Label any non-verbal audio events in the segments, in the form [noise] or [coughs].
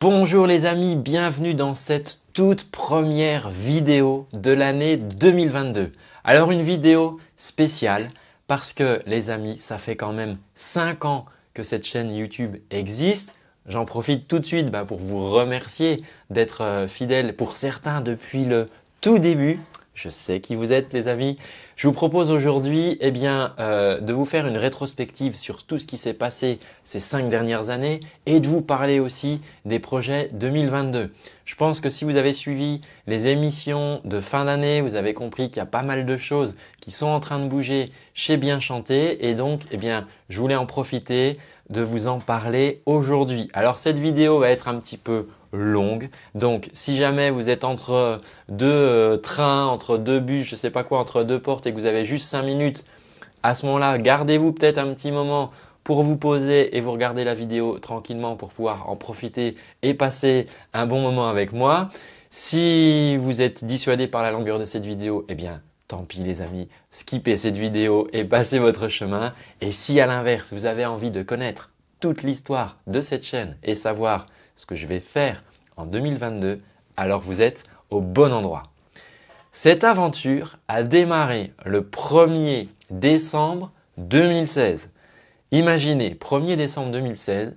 Bonjour les amis, bienvenue dans cette toute première vidéo de l'année 2022. Alors une vidéo spéciale parce que les amis, ça fait quand même 5 ans que cette chaîne YouTube existe. J'en profite tout de suite bah, pour vous remercier d'être euh, fidèle pour certains depuis le tout début. Je sais qui vous êtes, les amis. Je vous propose aujourd'hui, eh bien, euh, de vous faire une rétrospective sur tout ce qui s'est passé ces cinq dernières années et de vous parler aussi des projets 2022. Je pense que si vous avez suivi les émissions de fin d'année, vous avez compris qu'il y a pas mal de choses qui sont en train de bouger chez Bien Chanté et donc, eh bien, je voulais en profiter de vous en parler aujourd'hui. Alors cette vidéo va être un petit peu longue. Donc si jamais vous êtes entre deux euh, trains, entre deux bus, je ne sais pas quoi, entre deux portes et que vous avez juste 5 minutes, à ce moment-là, gardez-vous peut-être un petit moment pour vous poser et vous regarder la vidéo tranquillement pour pouvoir en profiter et passer un bon moment avec moi. Si vous êtes dissuadé par la longueur de cette vidéo, eh bien, tant pis les amis, skippez cette vidéo et passez votre chemin. Et si à l'inverse, vous avez envie de connaître toute l'histoire de cette chaîne et savoir ce que je vais faire en 2022, alors vous êtes au bon endroit. Cette aventure a démarré le 1er décembre 2016. Imaginez, 1er décembre 2016,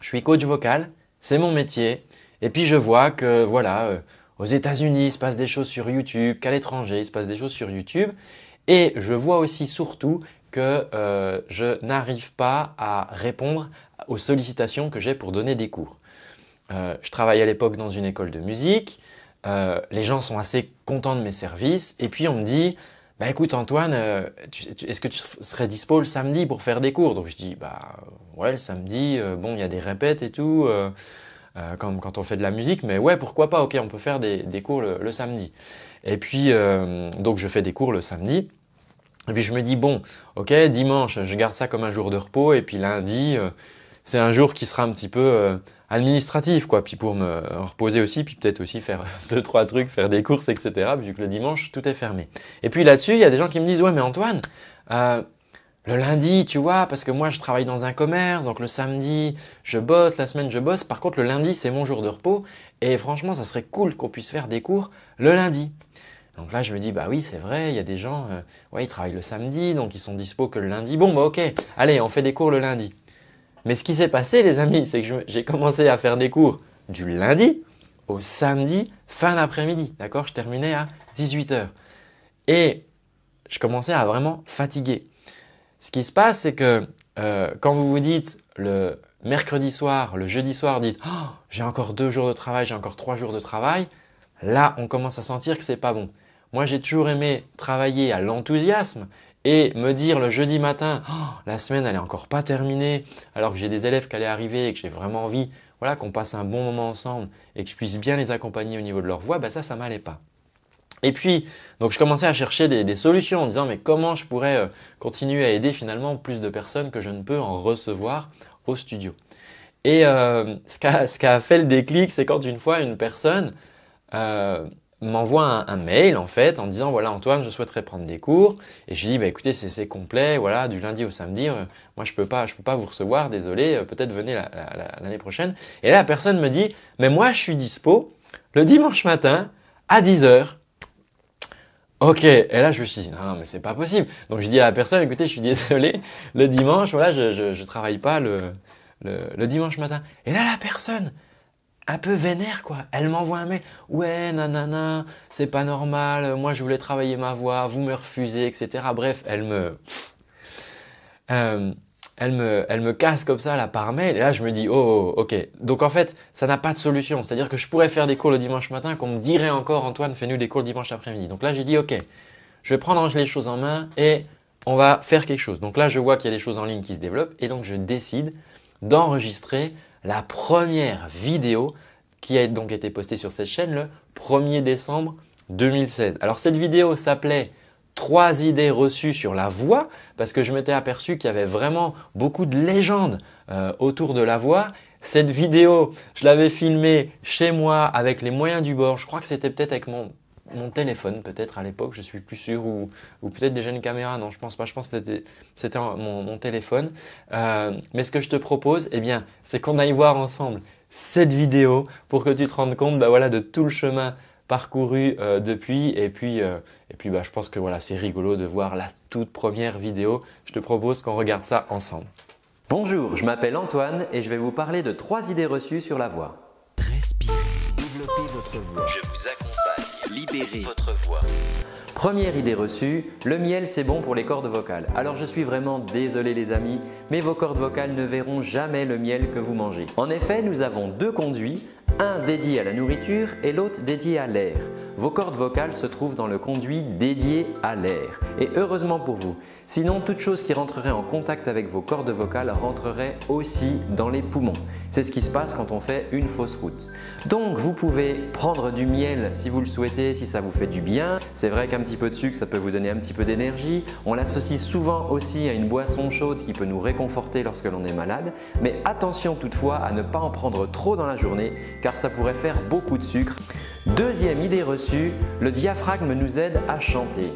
je suis coach vocal, c'est mon métier, et puis je vois que voilà, euh, aux États-Unis, il se passe des choses sur YouTube, qu'à l'étranger, il se passe des choses sur YouTube, et je vois aussi surtout que euh, je n'arrive pas à répondre aux sollicitations que j'ai pour donner des cours. Euh, je travaille à l'époque dans une école de musique. Euh, les gens sont assez contents de mes services. Et puis on me dit, bah écoute Antoine, euh, est-ce que tu serais dispo le samedi pour faire des cours Donc je dis, bah ouais, le samedi, bon, il y a des répètes et tout, quand on fait de la musique, mais ouais, pourquoi pas, ok, on peut faire des, cours le, le, samedi. Et puis, donc je fais des cours le samedi. Et puis je me dis, bon, ok, dimanche, je garde ça comme un jour de repos, et puis lundi, c'est un jour qui sera un petit peu administratif, quoi. Puis pour me reposer aussi, puis peut-être aussi faire [laughs] deux, trois trucs, faire des courses, etc. Vu que le dimanche, tout est fermé. Et puis là-dessus, il y a des gens qui me disent, ouais, mais Antoine, euh, le lundi, tu vois, parce que moi, je travaille dans un commerce, donc le samedi, je bosse, la semaine, je bosse. Par contre, le lundi, c'est mon jour de repos. Et franchement, ça serait cool qu'on puisse faire des cours le lundi. Donc là, je me dis, bah oui, c'est vrai, il y a des gens, euh, ouais, ils travaillent le samedi, donc ils sont dispo que le lundi. Bon, bah ok, allez, on fait des cours le lundi. Mais ce qui s'est passé, les amis, c'est que j'ai commencé à faire des cours du lundi au samedi, fin d'après-midi. D'accord Je terminais à 18h. Et je commençais à vraiment fatiguer. Ce qui se passe, c'est que euh, quand vous vous dites le mercredi soir, le jeudi soir, dites oh, j'ai encore deux jours de travail, j'ai encore trois jours de travail, là on commence à sentir que ce n'est pas bon. Moi j'ai toujours aimé travailler à l'enthousiasme, et me dire le jeudi matin, oh, la semaine elle est encore pas terminée, alors que j'ai des élèves qui allaient arriver et que j'ai vraiment envie, voilà, qu'on passe un bon moment ensemble et que je puisse bien les accompagner au niveau de leur voix, ben ça, ça m'allait pas. Et puis, donc je commençais à chercher des, solutions en disant mais comment je pourrais euh, continuer à aider finalement plus de personnes que je ne peux en recevoir au studio. Et euh, ce qu'a a fait le déclic, c'est quand une fois une personne euh, m'envoie un, mail en fait en disant voilà Antoine je souhaiterais prendre des cours et je dis bah écoutez c'est complet voilà du lundi au samedi euh, moi je peux pas je peux pas vous recevoir désolé euh, peut-être venez l'année prochaine et là la personne me dit mais moi je suis dispo le dimanche matin à 10h Ok, et là je me suis dit non, mais c'est pas possible. Donc je dis à la personne écoutez je suis désolé le dimanche voilà je je, travaille pas le le dimanche matin. Et là la personne un peu vénère, quoi. Elle m'envoie un mail. Ouais, nanana, c'est pas normal. Moi, je voulais travailler ma voix. Vous me refusez, etc. Bref, elle me, euh, elle me, elle me casse comme ça là par mail. Et là, je me dis, oh, oh, ok. Donc en fait, ça n'a pas de solution. C'est-à-dire que je pourrais faire des cours le dimanche matin, qu'on me dirait encore, Antoine, fais-nous des cours le dimanche après-midi. Donc là, j'ai dit, ok, je vais prendre les choses en main et on va faire quelque chose. Donc là, je vois qu'il y a des choses en ligne qui se développent et donc je décide d'enregistrer la première vidéo qui a donc été postée sur cette chaîne le 1er décembre 2016. Alors cette vidéo s'appelait trois idées reçues sur la voix parce que je m'étais aperçu qu'il y avait vraiment beaucoup de légendes euh, autour de la voix. Cette vidéo, je l'avais filmée chez moi avec les moyens du bord. Je crois que c'était peut-être avec mon mon téléphone peut-être à l'époque, je suis plus sûr, ou, peut-être déjà une caméra, non je pense pas, je pense que c'était mon, téléphone. Euh, mais ce que je te propose, eh bien, c'est qu'on aille voir ensemble cette vidéo pour que tu te rendes compte bah, voilà, de tout le chemin parcouru euh, depuis et puis euh, et puis bah je pense que voilà c'est rigolo de voir la toute première vidéo je te propose qu'on regarde ça ensemble bonjour je m'appelle Antoine et je vais vous parler de trois idées reçues sur la voix respirez développez votre voix libérez votre voix. Première idée reçue, le miel c'est bon pour les cordes vocales. Alors je suis vraiment désolé les amis, mais vos cordes vocales ne verront jamais le miel que vous mangez. En effet, nous avons deux conduits, un dédié à la nourriture et l'autre dédié à l'air. Vos cordes vocales se trouvent dans le conduit dédié à l'air. Et heureusement pour vous, sinon toute chose qui rentrerait en contact avec vos cordes vocales rentrerait aussi dans les poumons. C'est ce qui se passe quand on fait une fausse route. Donc vous pouvez prendre du miel si vous le souhaitez, si ça vous fait du bien. C'est vrai qu'un petit peu de sucre, ça peut vous donner un petit peu d'énergie. On l'associe souvent aussi à une boisson chaude qui peut nous réconforter lorsque l'on est malade. Mais attention toutefois à ne pas en prendre trop dans la journée car ça pourrait faire beaucoup de sucre. Deuxième idée reçue, le diaphragme nous aide à chanter.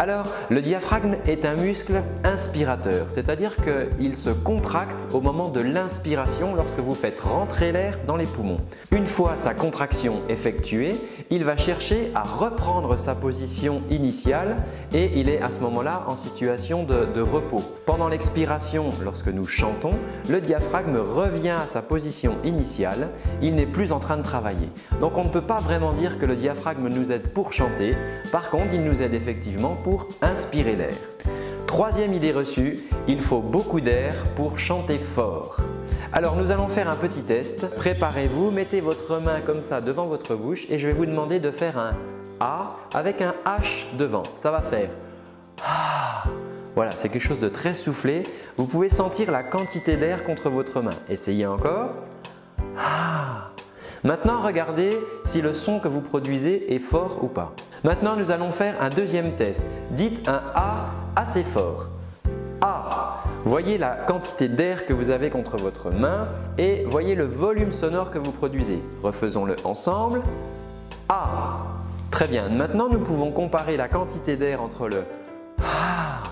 Alors, le diaphragme est un muscle inspirateur, c'est-à-dire qu'il se contracte au moment de l'inspiration lorsque vous faites rentrer l'air dans les poumons. Une fois sa contraction effectuée, il va chercher à reprendre sa position initiale et il est à ce moment-là en situation de, repos. Pendant l'expiration, lorsque nous chantons, le diaphragme revient à sa position initiale, il n'est plus en train de travailler. Donc on ne peut pas vraiment dire que le diaphragme nous aide pour chanter, par contre il nous aide effectivement pour pour inspirer l'air. Troisième idée reçue, il faut beaucoup d'air pour chanter fort. Alors nous allons faire un petit test. Préparez-vous, mettez votre main comme ça devant votre bouche et je vais vous demander de faire un A avec un H devant. Ça va faire Voilà, c'est quelque chose de très soufflé. Vous pouvez sentir la quantité d'air contre votre main. Essayez encore. Maintenant, regardez si le son que vous produisez est fort ou pas. Maintenant, nous allons faire un deuxième test. Dites un A assez fort. A. Voyez la quantité d'air que vous avez contre votre main et voyez le volume sonore que vous produisez. Refaisons-le ensemble. A. Très bien. Maintenant, nous pouvons comparer la quantité d'air entre le A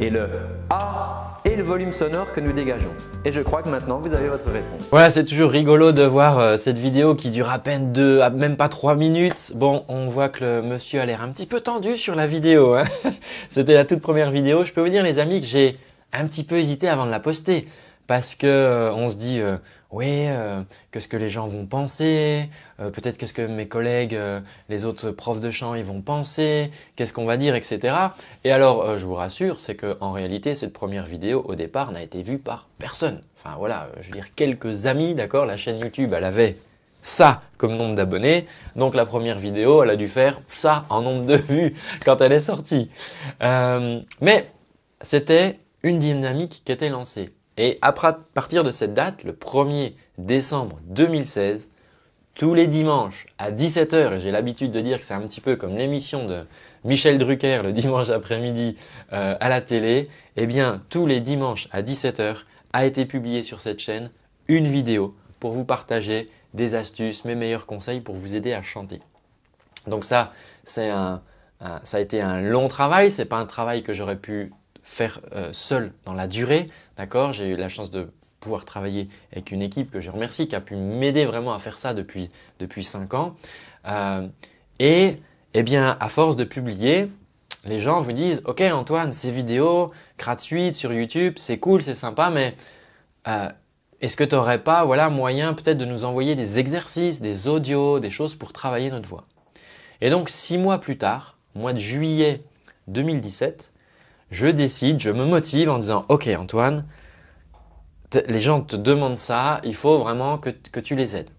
et le A et le volume sonore que nous dégageons. Et je crois que maintenant vous avez votre réponse. Voilà, c'est toujours rigolo de voir euh, cette vidéo qui dure à peine deux, même pas trois minutes. Bon, on voit que le monsieur a l'air un petit peu tendu sur la vidéo. Hein. [laughs] C'était la toute première vidéo. Je peux vous dire les amis que j'ai un petit peu hésité avant de la poster parce que euh, on se dit euh, oui, euh, qu'est-ce que les gens vont penser, euh, peut-être qu'est-ce que mes collègues, euh, les autres profs de chant, ils vont penser, qu'est-ce qu'on va dire, etc. Et alors, je vous rassure, c'est que en réalité, cette première vidéo au départ n'a été vue par personne. Enfin voilà, je veux dire quelques amis, d'accord. La chaîne YouTube, elle avait ça comme nombre d'abonnés. Donc la première vidéo, elle a dû faire ça en nombre de vues quand elle est sortie. mais c'était une dynamique qui était lancée. Et à partir de cette date, le 1er décembre 2016, tous les dimanches à 17h, et j'ai l'habitude de dire que c'est un petit peu comme l'émission de Michel Drucker le dimanche après-midi euh, à la télé, eh bien tous les dimanches à 17h a été publié sur cette chaîne une vidéo pour vous partager des astuces, mes meilleurs conseils pour vous aider à chanter. Donc ça, ça a été un long travail, ce n'est pas un travail que j'aurais pu faire euh, seul dans la durée, d'accord J'ai eu la chance de pouvoir travailler avec une équipe que je remercie, qui a pu m'aider vraiment à faire ça depuis, depuis 5 ans. Euh, et eh bien, à force de publier, les gens vous disent, OK Antoine, ces vidéos gratuites sur YouTube, c'est cool, c'est sympa, mais euh, est-ce que tu n'aurais pas moyen peut-être de nous envoyer des exercices, des audios, des choses pour travailler notre voix Et donc, six mois plus tard, mois de juillet 2017, je décide, je me motive en disant, OK Antoine, les gens te demandent ça, il faut vraiment que, tu les aides.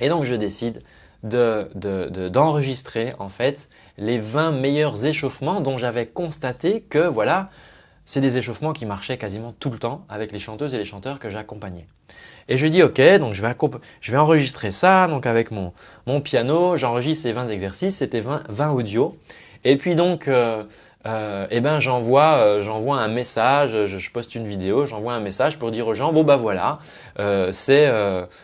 Et donc je décide d'enregistrer de, de, en fait les 20 meilleurs échauffements dont j'avais constaté que voilà, c'est des échauffements qui marchaient quasiment tout le temps avec les chanteuses et les chanteurs que j'accompagnais. Et je dis ok, donc je vais, enregistrer ça, donc avec mon, mon piano, j'enregistre ces 20 exercices, c'était 20, audios. Et puis donc, euh, euh, eh ben j'envoie euh, j'envoie un message, je, poste une vidéo, j'envoie un message pour dire aux gens bon bah voilà, euh, c'est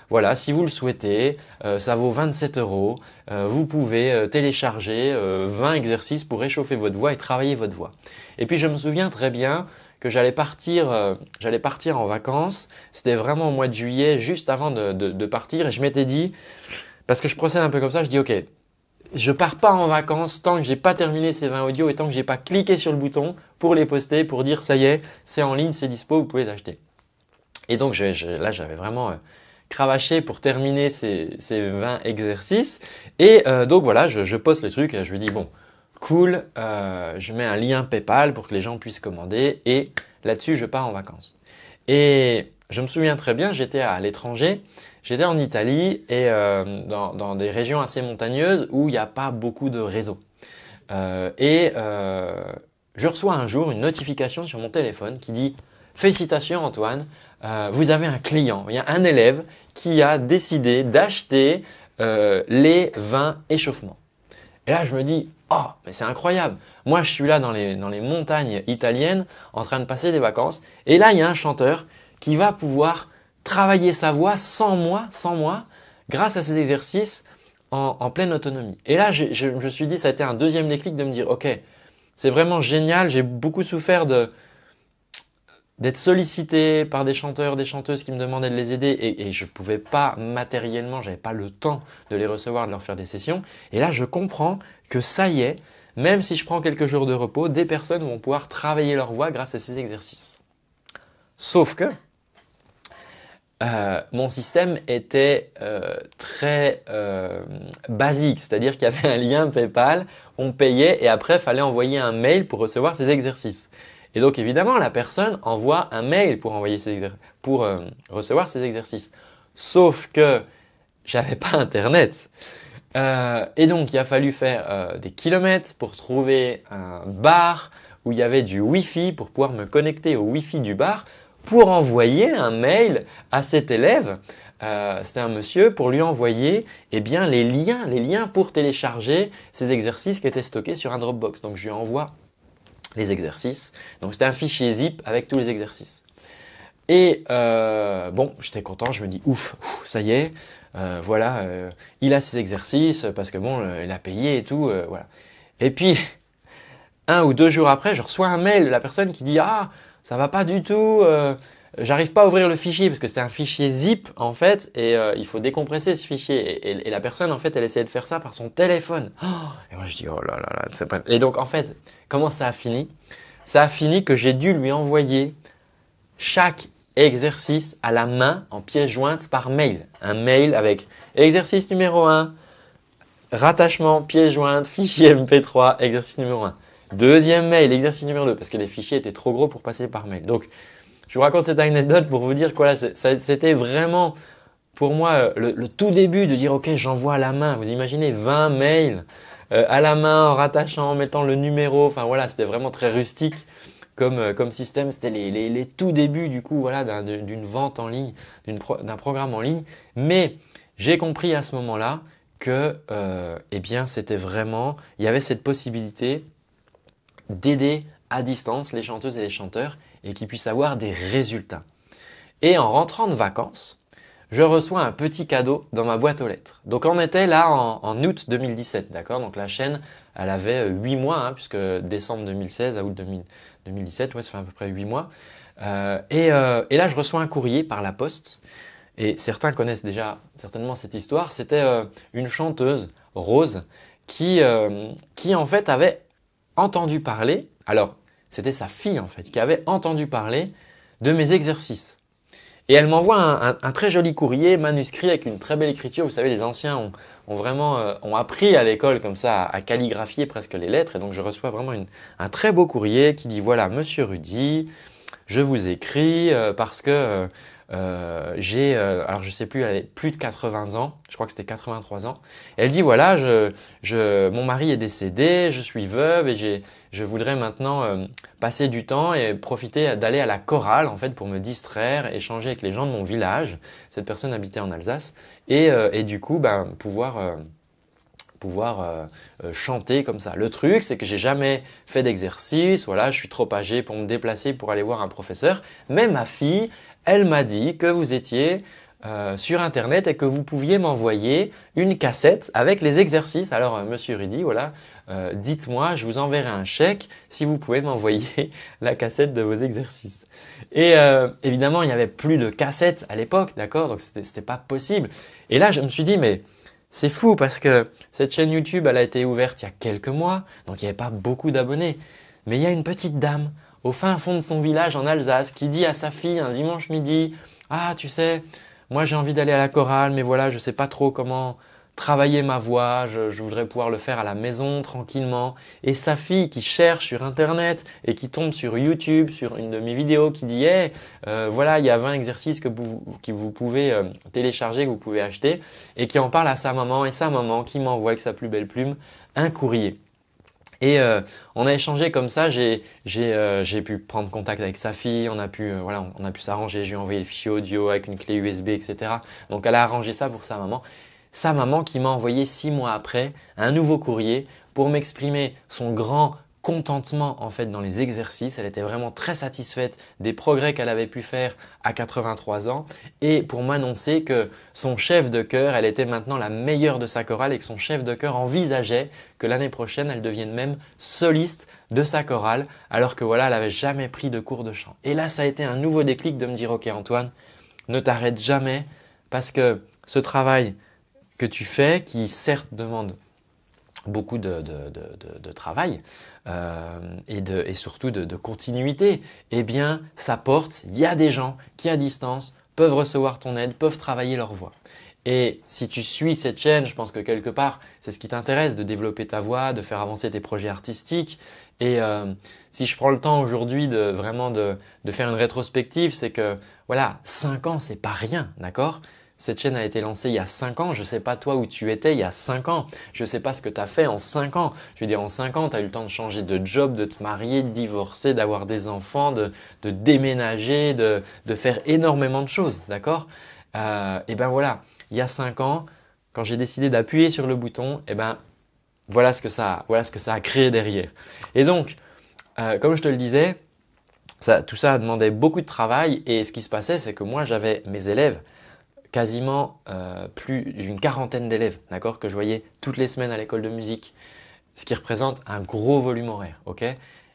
voilà si vous le souhaitez, ça vaut 27 euros, vous pouvez télécharger 20 exercices pour réchauffer votre voix et travailler votre voix. Et puis je me souviens très bien que j'allais partir j'allais partir en vacances, c'était vraiment au mois de juillet juste avant de, de partir et je m'étais dit parce que je procède un peu comme ça, je dis ok je pars pas en vacances tant que j'ai pas terminé ces 20 audios et tant que j'ai pas cliqué sur le bouton pour les poster, pour dire ça y est, c'est en ligne, c'est dispo, vous pouvez les acheter. Et donc là, j'avais vraiment euh, cravaché pour terminer ces, ces 20 exercices. Et euh, donc voilà, je, je, poste les trucs et je lui dis bon, cool, euh, je mets un lien PayPal pour que les gens puissent commander et là-dessus, je pars en vacances. Et je me souviens très bien, j'étais à l'étranger, j'étais en Italie et euh, dans, des régions assez montagneuses où il n'y a pas beaucoup de réseaux. Euh, et euh, je reçois un jour une notification sur mon téléphone qui dit Félicitations Antoine, vous avez un client, il y a un élève qui a décidé d'acheter les vins échauffements. Et là, je me dis, oh, mais c'est incroyable. Moi, je suis là dans les, dans les montagnes italiennes en train de passer des vacances. Et là, il y a un chanteur qui va pouvoir travailler sa voix sans moi, sans moi, grâce à ces exercices en, pleine autonomie. Et là, je, me suis dit, ça a été un deuxième déclic de me dire, ok, c'est vraiment génial, j'ai beaucoup souffert de d'être sollicité par des chanteurs, des chanteuses qui me demandaient de les aider et, je ne pouvais pas matériellement, j'avais pas le temps de les recevoir, de leur faire des sessions. Et là, je comprends que ça y est, même si je prends quelques jours de repos, des personnes vont pouvoir travailler leur voix grâce à ces exercices. Sauf que, euh, mon système était euh, très euh, basique, c'est-à-dire qu'il y avait un lien PayPal, on payait et après il fallait envoyer un mail pour recevoir ses exercices. Et donc évidemment, la personne envoie un mail pour, envoyer ses pour recevoir ces exercices. Sauf que j'avais pas internet. et donc il a fallu faire des kilomètres pour trouver un bar où il y avait du Wi-Fi pour pouvoir me connecter au Wi-Fi du bar pour envoyer un mail à cet élève. Euh, C'était un monsieur pour lui envoyer eh bien, les liens, les liens pour télécharger ces exercices qui étaient stockés sur un Dropbox. Donc je lui envoie les exercices. Donc c'était un fichier zip avec tous les exercices. Et euh, bon, j'étais content, je me dis ouf, ça y est, euh, voilà, euh, il a ses exercices parce que bon, il a payé et tout, voilà. Et puis [laughs] un ou deux jours après, je reçois un mail de la personne qui dit ah ça va pas du tout. Euh, J'arrive pas à ouvrir le fichier parce que c'était un fichier zip en fait et euh, il faut décompresser ce fichier et, la personne en fait elle essayait de faire ça par son téléphone. [gasps] et moi je dis oh là là là. C'est pas... Et donc en fait comment ça a fini Ça a fini que j'ai dû lui envoyer chaque exercice à la main en pièce jointe par mail. Un mail avec exercice numéro 1, rattachement, pièce jointe, fichier MP3, exercice numéro 1. Deuxième mail, exercice numéro 2, parce que les fichiers étaient trop gros pour passer par mail. Donc, je vous raconte cette anecdote pour vous dire quoi c'était vraiment pour moi euh, le, tout début de dire ok j'envoie à la main. Vous imaginez 20 mails euh, à la main en rattachant, en mettant le numéro. Enfin voilà, c'était vraiment très rustique comme, euh, système. C'était les, les, tout débuts du coup voilà d'une vente en ligne, d'un programme en ligne. Mais j'ai compris à ce moment-là que eh bien c'était vraiment il y avait cette possibilité d'aider à distance les chanteuses et les chanteurs et qu'ils puissent avoir des résultats. Et en rentrant de vacances, je reçois un petit cadeau dans ma boîte aux lettres. Donc on était là en, août 2017, d'accord Donc la chaîne, elle avait 8 euh, mois, hein, puisque décembre 2016 à août 2017, ouais, ça fait à peu près 8 mois. Euh, et, euh, et, là, je reçois un courrier par la poste, et certains connaissent déjà certainement cette histoire. C'était une chanteuse, Rose, qui, qui en fait avait entendu parler, alors c'était sa fille en fait, qui avait entendu parler de mes exercices. Et elle m'envoie un, très joli courrier manuscrit avec une très belle écriture. Vous savez, les anciens ont, vraiment euh, ont appris à l'école comme ça à, calligraphier presque les lettres. Et donc je reçois vraiment un très beau courrier qui dit voilà, Monsieur Rudy, je vous écris euh, parce que euh, euh, j'ai, euh, alors je sais plus, elle a plus de 80 ans, je crois que c'était 83 ans. Elle dit voilà, je, je, mon mari est décédé, je suis veuve et j'ai, je voudrais maintenant euh, passer du temps et profiter d'aller à la chorale en fait pour me distraire, échanger avec les gens de mon village. Cette personne habitait en Alsace et, euh, et du coup ben pouvoir pouvoir chanter comme ça. Le truc, c'est que j'ai jamais fait d'exercice, voilà, je suis trop âgé pour me déplacer pour aller voir un professeur. Mais ma fille, elle m'a dit que vous étiez euh, sur internet et que vous pouviez m'envoyer une cassette avec les exercices. Alors euh, monsieur Rudy, voilà, euh, dites-moi, je vous enverrai un chèque si vous pouvez m'envoyer [laughs] la cassette de vos exercices. Et évidemment, il n'y avait plus de cassettes à l'époque, d'accord Donc n'était pas possible. Et là, je me suis dit mais c'est fou parce que cette chaîne YouTube, elle a été ouverte il y a quelques mois, donc il n'y avait pas beaucoup d'abonnés. Mais il y a une petite dame au fin fond de son village en Alsace qui dit à sa fille un dimanche midi Ah, tu sais, moi j'ai envie d'aller à la chorale, mais voilà, je sais pas trop comment travailler ma voix, je, voudrais pouvoir le faire à la maison tranquillement. Et sa fille qui cherche sur Internet et qui tombe sur YouTube, sur une de mes vidéos, qui dit hey, eh, euh, voilà, il y a 20 exercices que vous, pouvez euh, télécharger, que vous pouvez acheter, et qui en parle à sa maman, et sa maman qui m'envoie avec sa plus belle plume un courrier. Et euh, on a échangé comme ça, euh, j'ai pu prendre contact avec sa fille, on a pu euh, voilà, on, on a pu s'arranger, j'ai envoyé le fichier audio avec une clé USB, etc. Donc elle a arrangé ça pour sa maman. Sa maman qui m'a envoyé six mois après un nouveau courrier pour m'exprimer son grand contentement en fait dans les exercices. Elle était vraiment très satisfaite des progrès qu'elle avait pu faire à 83 ans et pour m'annoncer que son chef de chœur, elle était maintenant la meilleure de sa chorale et que son chef de chœur envisageait que l'année prochaine elle devienne même soliste de sa chorale alors que voilà, elle avait jamais pris de cours de chant. Et là, ça a été un nouveau déclic de me dire OK Antoine, ne t'arrête jamais parce que ce travail que tu fais qui certes demande beaucoup de, travail euh, et, surtout de, continuité, eh bien, ça porte, il y a des gens qui à distance peuvent recevoir ton aide, peuvent travailler leur voix. Et si tu suis cette chaîne, je pense que quelque part, c'est ce qui t'intéresse, de développer ta voix, de faire avancer tes projets artistiques. Et euh, si je prends le temps aujourd'hui de vraiment de, faire une rétrospective, c'est que voilà, 5 ans, c'est pas rien, d'accord cette chaîne a été lancée il y a 5 ans. Je ne sais pas toi où tu étais il y a 5 ans. Je ne sais pas ce que tu as fait en 5 ans. Je veux dire, en 5 ans, tu as eu le temps de changer de job, de te marier, de divorcer, d'avoir des enfants, de, déménager, de, faire énormément de choses. D'accord euh, Et ben voilà, il y a 5 ans, quand j'ai décidé d'appuyer sur le bouton, et eh ben voilà ce que ça voilà ce que ça a créé derrière. Et donc, euh, comme je te le disais, tout ça demandait beaucoup de travail et ce qui se passait, c'est que moi j'avais mes élèves quasiment euh, plus d'une quarantaine d'élèves, d'accord, que je voyais toutes les semaines à l'école de musique, ce qui représente un gros volume horaire, ok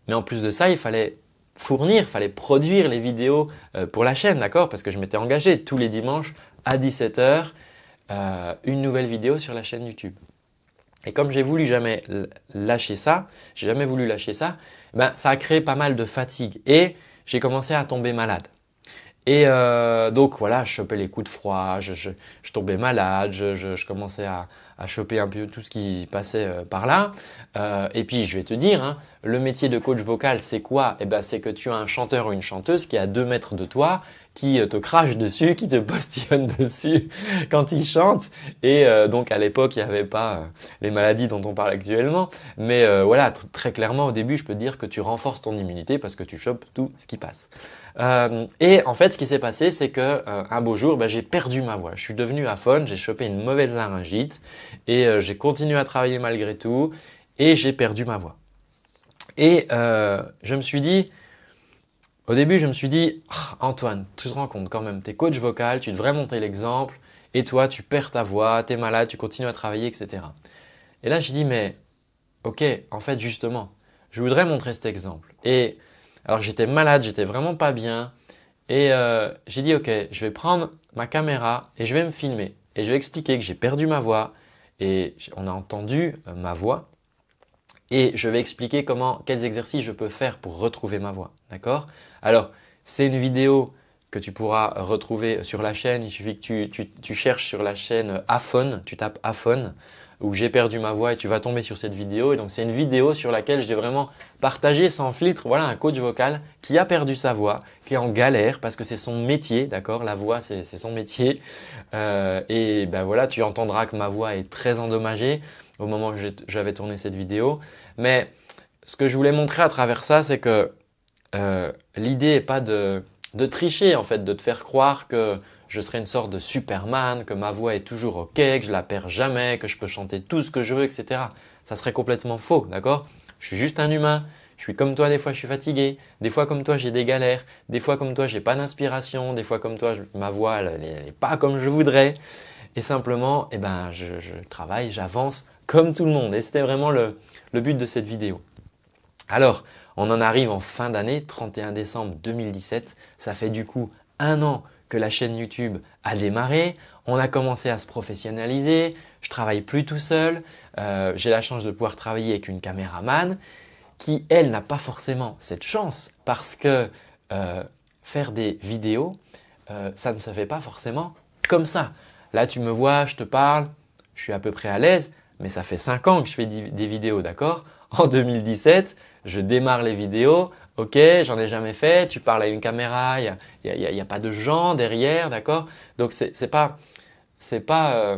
Mais en plus de ça, il fallait fournir, il fallait produire les vidéos euh, pour la chaîne, d'accord Parce que je m'étais engagé tous les dimanches à 17h, euh, une nouvelle vidéo sur la chaîne YouTube. Et comme j'ai voulu jamais lâcher ça, j'ai jamais voulu lâcher ça, ben ça a créé pas mal de fatigue et j'ai commencé à tomber malade. Et euh, donc voilà, je chopais les coups de froid, je, tombais malade, je, commençais à, à, choper un peu tout ce qui passait euh, par là. Euh, et puis je vais te dire, hein, le métier de coach vocal, c'est quoi Eh ben, c'est que tu as un chanteur ou une chanteuse qui est à 2 mètres de toi qui euh, te crache dessus, qui te [laughs] postillonne dessus quand il chante. Et euh, donc à l'époque, il n'y avait pas euh, les maladies dont on parle actuellement. Mais voilà, très clairement, au début, je peux te dire que tu renforces ton immunité parce que tu chopes tout ce qui passe. et en fait, ce qui s'est passé, c'est que un beau jour, bah, j'ai perdu ma voix. Je suis devenu aphone, j'ai chopé une mauvaise laryngite et j'ai continué à travailler malgré tout et j'ai perdu ma voix. Et je me suis dit, au début, je me suis dit, ah, Antoine, tu te rends compte quand même, Tu es coach vocal, tu devrais monter l'exemple, et toi, tu perds ta voix, tu es malade, tu continues à travailler, etc. Et là, j'ai dit, mais ok, en fait, justement, je voudrais montrer cet exemple. Et alors, j'étais malade, j'étais vraiment pas bien, et euh, j'ai dit, ok, je vais prendre ma caméra et je vais me filmer, et je vais expliquer que j'ai perdu ma voix, et on a entendu euh, ma voix, et je vais expliquer comment, quels exercices je peux faire pour retrouver ma voix, d'accord alors, c'est une vidéo que tu pourras retrouver sur la chaîne. Il suffit que tu, cherches sur la chaîne Afon, tu tapes Afon où j'ai perdu ma voix et tu vas tomber sur cette vidéo. Et donc c'est une vidéo sur laquelle j'ai vraiment partagé sans filtre, voilà un coach vocal qui a perdu sa voix, qui est en galère parce que c'est son métier, d'accord La voix c'est son métier. Euh, et ben voilà, tu entendras que ma voix est très endommagée au moment où j'avais tourné cette vidéo. Mais ce que je voulais montrer à travers ça, c'est que euh, l'idée n'est pas de, tricher, en fait, de te faire croire que je serai une sorte de Superman, que ma voix est toujours OK, que je la perds jamais, que je peux chanter tout ce que je veux, etc. Ça serait complètement faux, d'accord Je suis juste un humain. Je suis comme toi, des fois je suis fatigué, des fois comme toi j'ai des galères, des fois comme toi j'ai pas d'inspiration, des fois comme toi ma voix n'est pas comme je voudrais. Et simplement, eh ben, je, travaille, j'avance comme tout le monde. Et c'était vraiment le but de cette vidéo. Alors, on en arrive en fin d'année, 31 décembre 2017. Ça fait du coup un an que la chaîne YouTube a démarré. On a commencé à se professionnaliser. Je travaille plus tout seul. Euh, j'ai la chance de pouvoir travailler avec une caméraman qui, elle, n'a pas forcément cette chance parce que euh, faire des vidéos, euh, ça ne se fait pas forcément comme ça. Là, tu me vois, je te parle, je suis à peu près à l'aise, mais ça fait 5 ans que je fais des vidéos, d'accord En 2017, je démarre les vidéos, ok, j'en ai jamais fait, tu parles à une caméra, il n'y a, y a, pas de gens derrière, d'accord Donc c'est pas, pas, euh,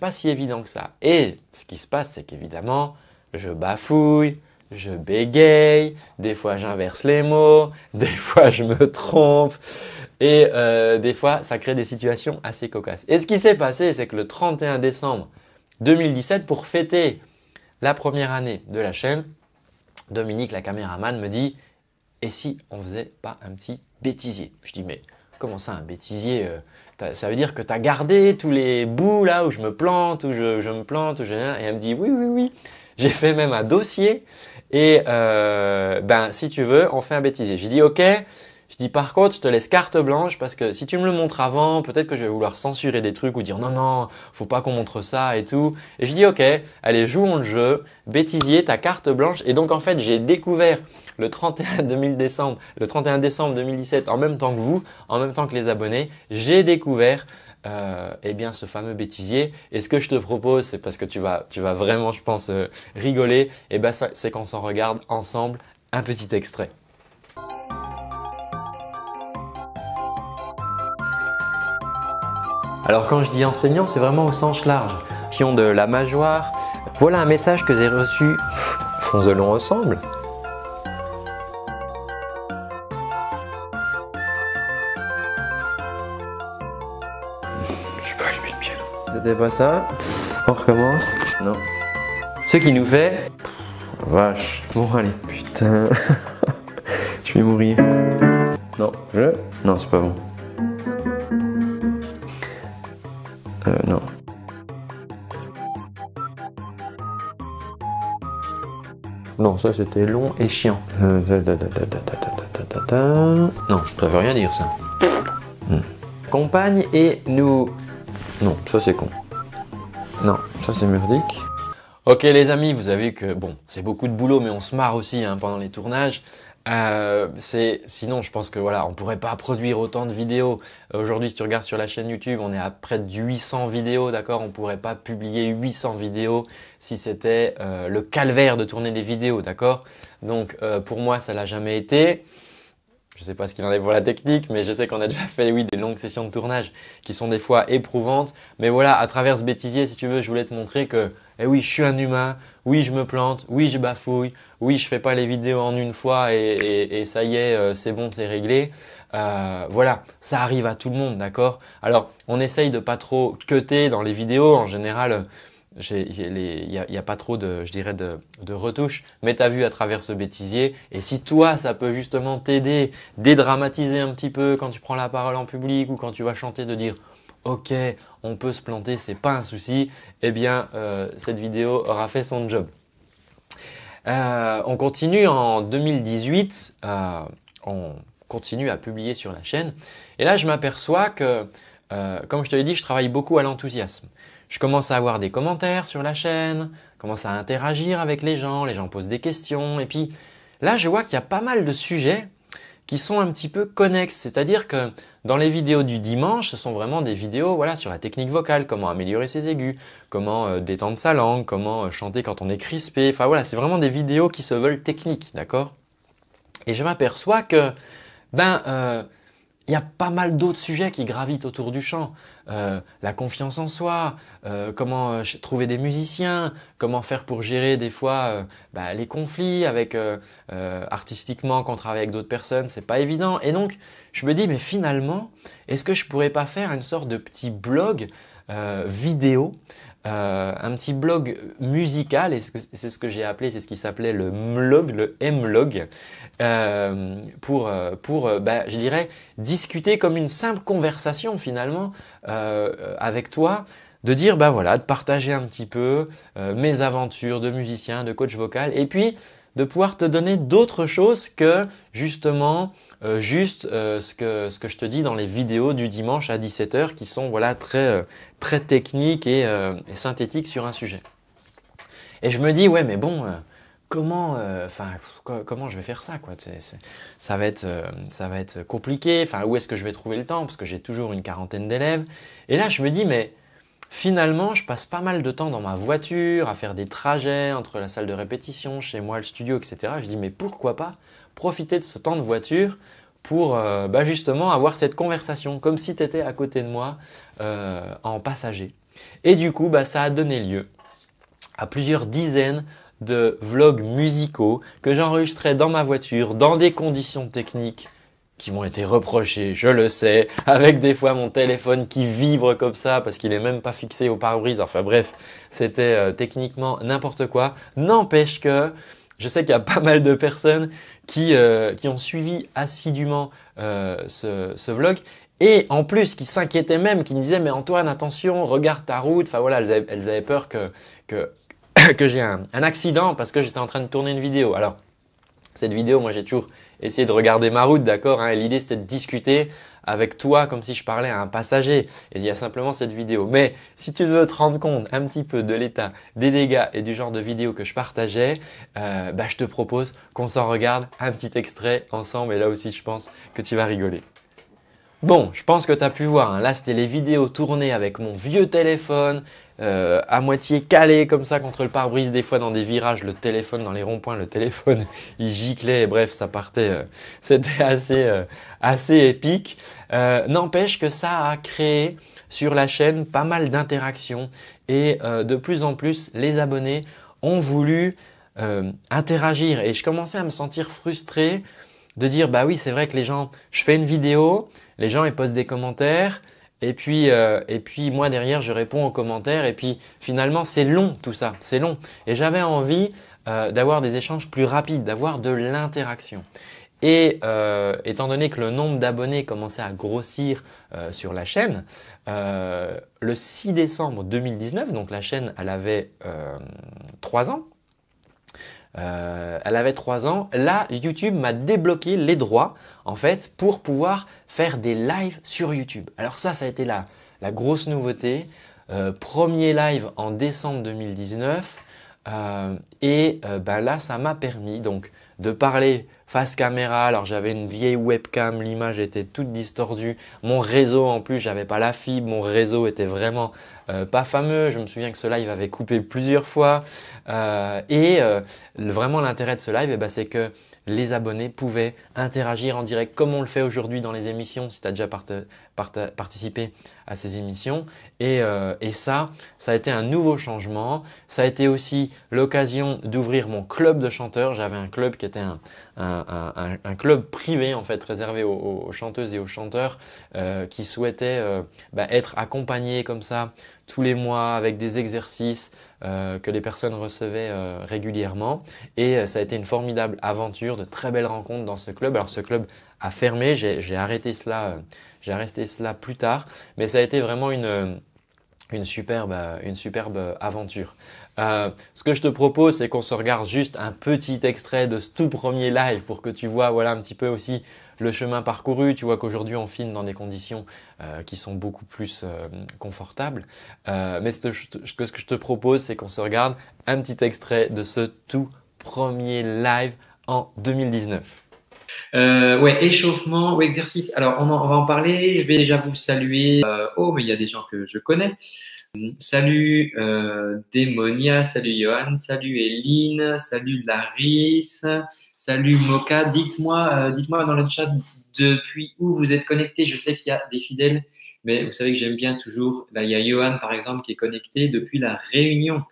pas si évident que ça. Et ce qui se passe, c'est qu'évidemment, je bafouille, je bégaye, des fois j'inverse les mots, [laughs] des fois je me trompe, et euh, des fois ça crée des situations assez cocasses. Et ce qui s'est passé, c'est que le 31 décembre 2017, pour fêter la première année de la chaîne, Dominique, la caméraman, me dit Et si on faisait pas un petit bêtisier Je dis Mais comment ça, un bêtisier euh, Ça veut dire que tu as gardé tous les bouts là où je me plante, où je, me plante, où je. Et elle me dit Oui, oui, oui. J'ai fait même un dossier. Et euh, ben, si tu veux, on fait un bêtisier. J'ai dit Ok. Je dis par contre, je te laisse carte blanche parce que si tu me le montres avant, peut-être que je vais vouloir censurer des trucs ou dire non non, faut pas qu'on montre ça et tout. Et je dis ok, allez jouons le jeu, bêtisier ta carte blanche. Et donc en fait, j'ai découvert le 31 décembre, le 31 décembre 2017, en même temps que vous, en même temps que les abonnés, j'ai découvert euh, eh bien ce fameux bêtisier. Et ce que je te propose, c'est parce que tu vas, tu vas vraiment, je pense, euh, rigoler. Et eh ben, c'est qu'on s'en regarde ensemble un petit extrait. Alors quand je dis enseignant, c'est vraiment au sens large, qui ont de la majoire. Voilà un message que j'ai reçu. Fonce de long ensemble. Je peux allumer le pied. C'était pas ça On recommence Non. Ce qui nous fait... Vache. Bon allez. Putain. [laughs] je vais mourir. Non. Je... Non, c'est pas bon. Euh, non. Non, ça c'était long et chiant. Non, ça veut rien dire ça. Hmm. Compagne et nous. Non, ça c'est con. Non, ça c'est merdique. Ok les amis, vous avez vu que bon, c'est beaucoup de boulot mais on se marre aussi hein, pendant les tournages. Euh, c'est sinon, je pense que voilà, on pourrait pas produire autant de vidéos. Euh, aujourd'hui, si tu regardes sur la chaîne YouTube, on est à près de 800 vidéos, d'accord On pourrait pas publier 800 vidéos si c'était euh, le calvaire de tourner des vidéos, d'accord Donc pour moi, ça l'a jamais été. Je sais pas ce qu'il en est pour la technique, mais je sais qu'on a déjà fait, oui, des longues sessions de tournage qui sont des fois éprouvantes. Mais voilà, à travers ce bêtisier, si tu veux, je voulais te montrer que, eh oui, je suis un humain, oui, je me plante, oui, je bafouille, oui, je fais pas les vidéos en une fois et, ça y est, euh, c'est bon, c'est réglé. Euh, voilà, ça arrive à tout le monde, d'accord Alors, on essaye de pas trop cuter dans les vidéos. En général, il n'y a, pas trop de, je dirais, de, de retouches. vu à travers ce bêtisier. Et si toi, ça peut justement t'aider, dédramatiser un petit peu quand tu prends la parole en public ou quand tu vas chanter, de dire ok, on peut se planter, c'est pas un souci, eh bien euh, cette vidéo aura fait son job. Euh, on continue en 2018, euh, on continue à publier sur la chaîne, et là je m'aperçois que, comme je te l'ai dit, je travaille beaucoup à l'enthousiasme. Je commence à avoir des commentaires sur la chaîne, commence à interagir avec les gens, les gens posent des questions, et puis là je vois qu'il y a pas mal de sujets qui sont un petit peu connexes, c'est-à-dire que dans les vidéos du dimanche, ce sont vraiment des vidéos voilà sur la technique vocale, comment améliorer ses aigus, comment euh, détendre sa langue, comment euh, chanter quand on est crispé, enfin voilà, c'est vraiment des vidéos qui se veulent techniques, d'accord Et je m'aperçois que ben euh, il y a pas mal d'autres sujets qui gravitent autour du chant. Euh, la confiance en soi, euh, comment euh, trouver des musiciens, comment faire pour gérer des fois bah, les conflits avec artistiquement quand travaille avec d'autres personnes, c'est pas évident. Et donc je me dis mais finalement, est-ce que je pourrais pas faire une sorte de petit blog vidéo euh, un petit blog musical, et c'est ce que j'ai appelé, c'est ce qui s'appelait le mlog, le mlog, euh, pour, euh, pour bah, je dirais, discuter comme une simple conversation finalement avec toi, de dire, bah voilà, de partager un petit peu mes aventures de musicien, de coach vocal, et puis de pouvoir te donner d'autres choses que justement euh, juste euh, ce, que, je te dis dans les vidéos du dimanche à 17h qui sont voilà très, euh, très techniques et, synthétiques sur un sujet. Et je me dis, ouais, mais bon, comment, comment je vais faire ça, quoi ça va être, ça va être compliqué. Enfin, où est-ce que je vais trouver le temps Parce que j'ai toujours une quarantaine d'élèves. Et là, je me dis, mais finalement, je passe pas mal de temps dans ma voiture à faire des trajets entre la salle de répétition, chez moi, le studio, etc. Je dis, mais pourquoi pas profiter de ce temps de voiture pour euh, bah, justement avoir cette conversation, comme si tu étais à côté de moi euh, en passager. Et du coup, bah, ça a donné lieu à plusieurs dizaines de vlogs musicaux que j'enregistrais dans ma voiture, dans des conditions techniques qui m'ont été reprochées, je le sais, avec des fois mon téléphone qui vibre comme ça parce qu'il n'est même pas fixé au pare-brise. Enfin bref, c'était euh, techniquement n'importe quoi. N'empêche que je sais qu'il y a pas mal de personnes qui, euh, qui ont suivi assidûment euh, ce, vlog et en plus, qui s'inquiétaient même, qui me disaient mais Antoine, attention, regarde ta route. Enfin voilà, elles avaient, elles avaient peur que que, [coughs] que j'ai un, accident parce que j'étais en train de tourner une vidéo. Alors cette vidéo, moi j'ai toujours essayé de regarder ma route, d'accord. Hein, et l'idée c'était de discuter avec toi comme si je parlais à un passager. Et il y a simplement cette vidéo. Mais si tu veux te rendre compte un petit peu de l'état des dégâts et du genre de vidéo que je partageais, euh, bah, je te propose qu'on s'en regarde un petit extrait ensemble. Et là aussi, je pense que tu vas rigoler. Bon, je pense que tu as pu voir, hein, là c'était les vidéos tournées avec mon vieux téléphone, euh, à moitié calé comme ça contre le pare-brise, des fois dans des virages, le téléphone dans les ronds-points, le téléphone [laughs] il giclait, et bref, ça partait. Euh, [laughs] c'était assez, euh, assez épique. N'empêche que ça a créé sur la chaîne pas mal d'interactions et de plus en plus les abonnés ont voulu interagir et je commençais à me sentir frustré de dire bah oui c'est vrai que les gens je fais une vidéo les gens ils postent des commentaires et puis, euh, et puis moi derrière, je réponds aux commentaires. Et puis finalement, c'est long tout ça, c'est long. Et j'avais envie euh, d'avoir des échanges plus rapides, d'avoir de l'interaction. Et euh, étant donné que le nombre d'abonnés commençait à grossir sur la chaîne, le 6 décembre 2019, donc la chaîne, elle avait 3 ans. elle avait 3 ans. Là, YouTube m'a débloqué les droits, en fait, pour pouvoir faire des lives sur YouTube. Alors ça, ça a été la, la grosse nouveauté. Euh, premier live en décembre 2019. Euh, et euh, ben là, ça m'a permis donc de parler face caméra. Alors j'avais une vieille webcam, l'image était toute distordue. Mon réseau en plus, j'avais pas la fibre, mon réseau était vraiment pas fameux. Je me souviens que ce live avait coupé plusieurs fois. et vraiment l'intérêt de ce live, eh ben, c'est que les abonnés pouvaient interagir en direct comme on le fait aujourd'hui dans les émissions. Si tu as déjà participer à ces émissions. Et, euh, et, ça, ça a été un nouveau changement. Ça a été aussi l'occasion d'ouvrir mon club de chanteurs. J'avais un club qui était un, un, club privé, en fait, réservé aux, chanteuses et aux chanteurs euh, qui souhaitaient euh, bah, être accompagnés comme ça tous les mois avec des exercices que les personnes recevaient régulièrement. Et ça a été une formidable aventure, de très belles rencontres dans ce club. Alors ce club a fermé, j'ai arrêté cela j'ai resté cela plus tard, mais ça a été vraiment une, une, superbe, une superbe aventure. Euh, ce que je te propose, c'est qu'on se regarde juste un petit extrait de ce tout premier live pour que tu vois, voilà un petit peu aussi le chemin parcouru. Tu vois qu'aujourd'hui on filme dans des conditions euh, qui sont beaucoup plus euh, confortables. mais ce, que je te propose, c'est qu'on se regarde un petit extrait de ce tout premier live en 2019. Euh, ouais, échauffement ou exercice. Alors, on, va en parler. Je vais déjà vous saluer. Euh, oh, mais il y a des gens que je connais. Salut euh, Démonia, salut Johan, salut Eline, salut Laris, salut Moka. Dites-moi dites moi dans le chat depuis où vous êtes connecté. Je sais qu'il y a des fidèles, mais vous savez que j'aime bien toujours. Là, il y a Johan, par exemple, qui est connecté depuis la Réunion.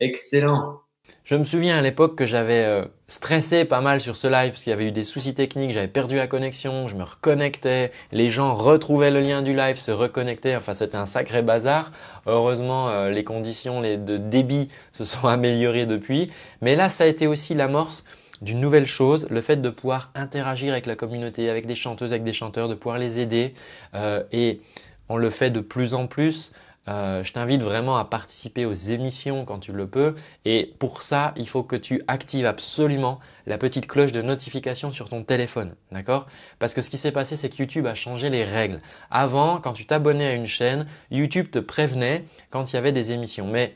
Excellent. Je me souviens à l'époque que j'avais euh, stressé pas mal sur ce live parce qu'il y avait eu des soucis techniques, j'avais perdu la connexion, je me reconnectais, les gens retrouvaient le lien du live, se reconnectaient, enfin c'était un sacré bazar. Heureusement euh, les conditions les, de débit se sont [laughs] améliorées depuis, mais là ça a été aussi l'amorce d'une nouvelle chose, le fait de pouvoir interagir avec la communauté, avec des chanteuses, avec des chanteurs, de pouvoir les aider euh, et on le fait de plus en plus. Euh, je t'invite vraiment à participer aux émissions quand tu le peux. Et pour ça, il faut que tu actives absolument la petite cloche de notification sur ton téléphone. D'accord Parce que ce qui s'est passé, c'est que YouTube a changé les règles. Avant, quand tu t'abonnais à une chaîne, YouTube te prévenait quand il y avait des émissions. Mais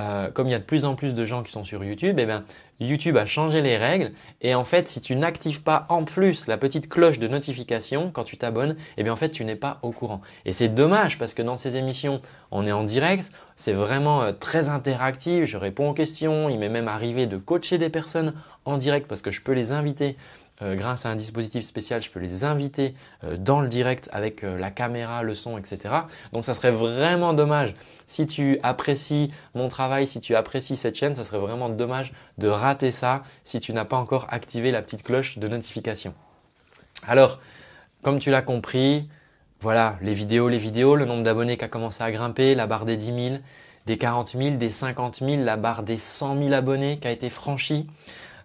euh, comme il y a de plus en plus de gens qui sont sur YouTube, eh bien, YouTube a changé les règles et en fait, si tu n'actives pas en plus la petite cloche de notification quand tu t'abonnes, eh bien en fait, tu n'es pas au courant. Et c'est dommage parce que dans ces émissions, on est en direct, c'est vraiment euh, très interactif, je réponds aux questions, il m'est même arrivé de coacher des personnes en direct parce que je peux les inviter euh, grâce à un dispositif spécial, je peux les inviter euh, dans le direct avec euh, la caméra, le son, etc. Donc ça serait vraiment dommage. Si tu apprécies mon travail, si tu apprécies cette chaîne, ça serait vraiment dommage de rater ça si tu n'as pas encore activé la petite cloche de notification. Alors, comme tu l'as compris, voilà, les vidéos, les vidéos, le nombre d'abonnés qui a commencé à grimper, la barre des 10 000, des 40 000, des 50 000, la barre des 100 000 abonnés qui a été franchie.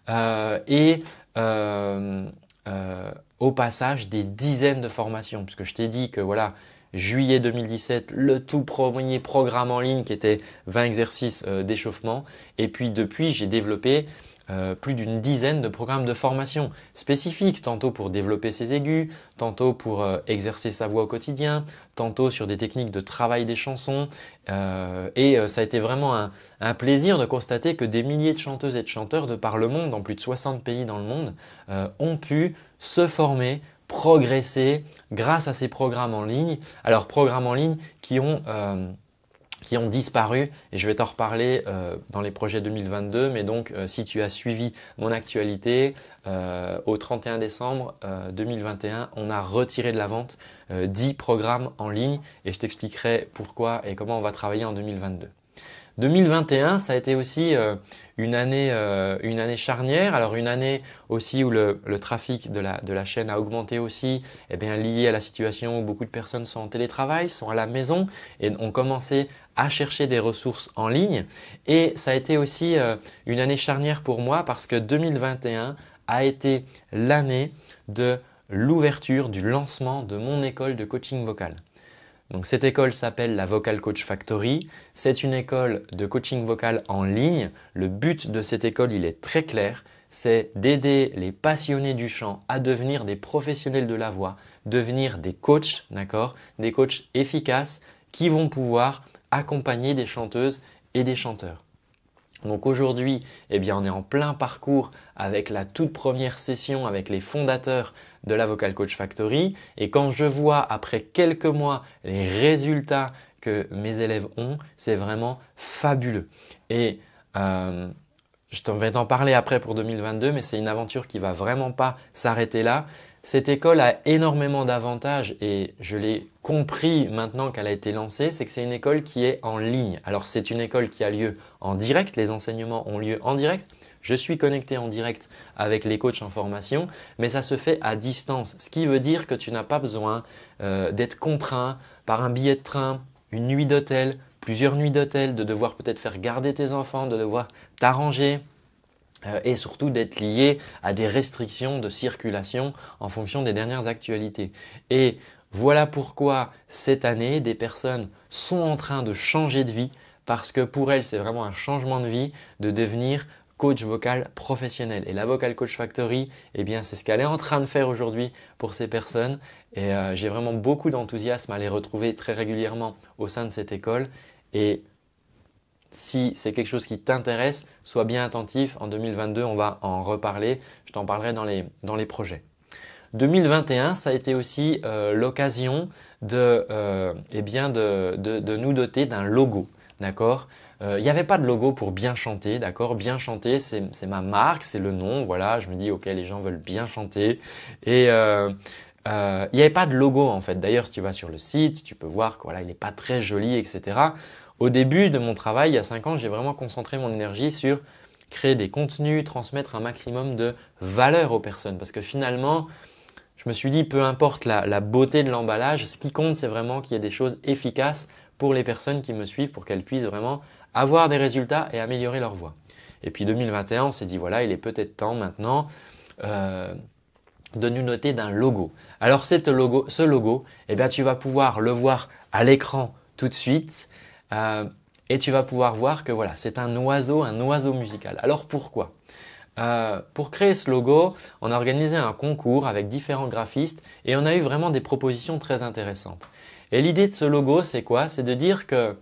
et euh, euh, au passage des dizaines de formations, puisque je t'ai dit que voilà, juillet 2017, le tout premier programme en ligne qui était 20 exercices euh, d'échauffement. Et puis depuis, j'ai développé euh, plus d'une dizaine de programmes de formation spécifiques, tantôt pour développer ses aigus, tantôt pour euh, exercer sa voix au quotidien, tantôt sur des techniques de travail des chansons. Euh, et ça a été vraiment un, plaisir de constater que des milliers de chanteuses et de chanteurs de par le monde, dans plus de 60 pays dans le monde, ont pu se former progresser grâce à ces programmes en ligne. Alors programmes en ligne qui ont qui ont disparu et je vais t'en reparler euh, dans les projets 2022. Mais donc, euh, si tu as suivi mon actualité, euh, au 31 décembre 2021, on a retiré de la vente 10 programmes en ligne et je t'expliquerai pourquoi et comment on va travailler en 2022. 2021, ça a été aussi euh, une, année, euh, une année charnière. Alors une année aussi où le, trafic de la, chaîne a augmenté aussi, eh bien, lié à la situation où beaucoup de personnes sont en télétravail, sont à la maison et ont commencé à chercher des ressources en ligne. Et ça a été aussi euh, une année charnière pour moi parce que 2021 a été l'année de l'ouverture, du lancement de mon école de coaching vocal. Donc cette école s'appelle la Vocal Coach Factory. C'est une école de coaching vocal en ligne. Le but de cette école, il est très clair, c'est d'aider les passionnés du chant à devenir des professionnels de la voix, devenir des coachs, d'accord Des coachs efficaces qui vont pouvoir accompagner des chanteuses et des chanteurs. Donc aujourd'hui, eh bien, on est en plein parcours avec la toute première session avec les fondateurs de la Vocal Coach Factory. Et quand je vois après quelques mois les résultats que mes élèves ont, c'est vraiment fabuleux. Et euh, je vais t'en parler après pour 2022, mais c'est une aventure qui va vraiment pas s'arrêter là. Cette école a énormément d'avantages et je l'ai compris maintenant qu'elle a été lancée, c'est que c'est une école qui est en ligne. Alors c'est une école qui a lieu en direct, les enseignements ont lieu en direct, je suis connecté en direct avec les coachs en formation, mais ça se fait à distance, ce qui veut dire que tu n'as pas besoin euh, d'être contraint par un billet de train, une nuit d'hôtel, plusieurs nuits d'hôtel, de devoir peut-être faire garder tes enfants, de devoir t'arranger euh, et surtout d'être lié à des restrictions de circulation en fonction des dernières actualités. Et voilà pourquoi cette année, des personnes sont en train de changer de vie parce que pour elles, c'est vraiment un changement de vie de devenir coach vocal professionnel. Et la Vocal Coach Factory, eh bien, c'est ce qu'elle est en train de faire aujourd'hui pour ces personnes. Et euh, j'ai vraiment beaucoup d'enthousiasme à les retrouver très régulièrement au sein de cette école. Et si c'est quelque chose qui t'intéresse, sois bien attentif. En 2022, on va en reparler. Je t'en parlerai dans les, dans les projets. 2021, ça a été aussi euh, l'occasion de, euh, eh bien de, nous doter d'un logo. D'accord il euh, n'y avait pas de logo pour bien chanter, d'accord Bien chanter, c'est ma marque, c'est le nom, voilà. Je me dis, ok, les gens veulent bien chanter. Et il euh, n'y euh, avait pas de logo en fait. D'ailleurs, si tu vas sur le site, tu peux voir qu'il n'est pas très joli, etc. Au début de mon travail, il y a 5 ans, j'ai vraiment concentré mon énergie sur créer des contenus, transmettre un maximum de valeur aux personnes. Parce que finalement, je me suis dit, peu importe la, la beauté de l'emballage, ce qui compte, c'est vraiment qu'il y ait des choses efficaces pour les personnes qui me suivent, pour qu'elles puissent vraiment avoir des résultats et améliorer leur voix. Et puis 2021, on s'est dit voilà, il est peut-être temps maintenant euh, de nous noter d'un logo. Alors ce logo, eh bien, tu vas pouvoir le voir à l'écran tout de suite euh, et tu vas pouvoir voir que voilà, c'est un oiseau, un oiseau musical. Alors pourquoi euh, pour créer ce logo, on a organisé un concours avec différents graphistes et on a eu vraiment des propositions très intéressantes. Et l'idée de ce logo, c'est quoi C'est de dire que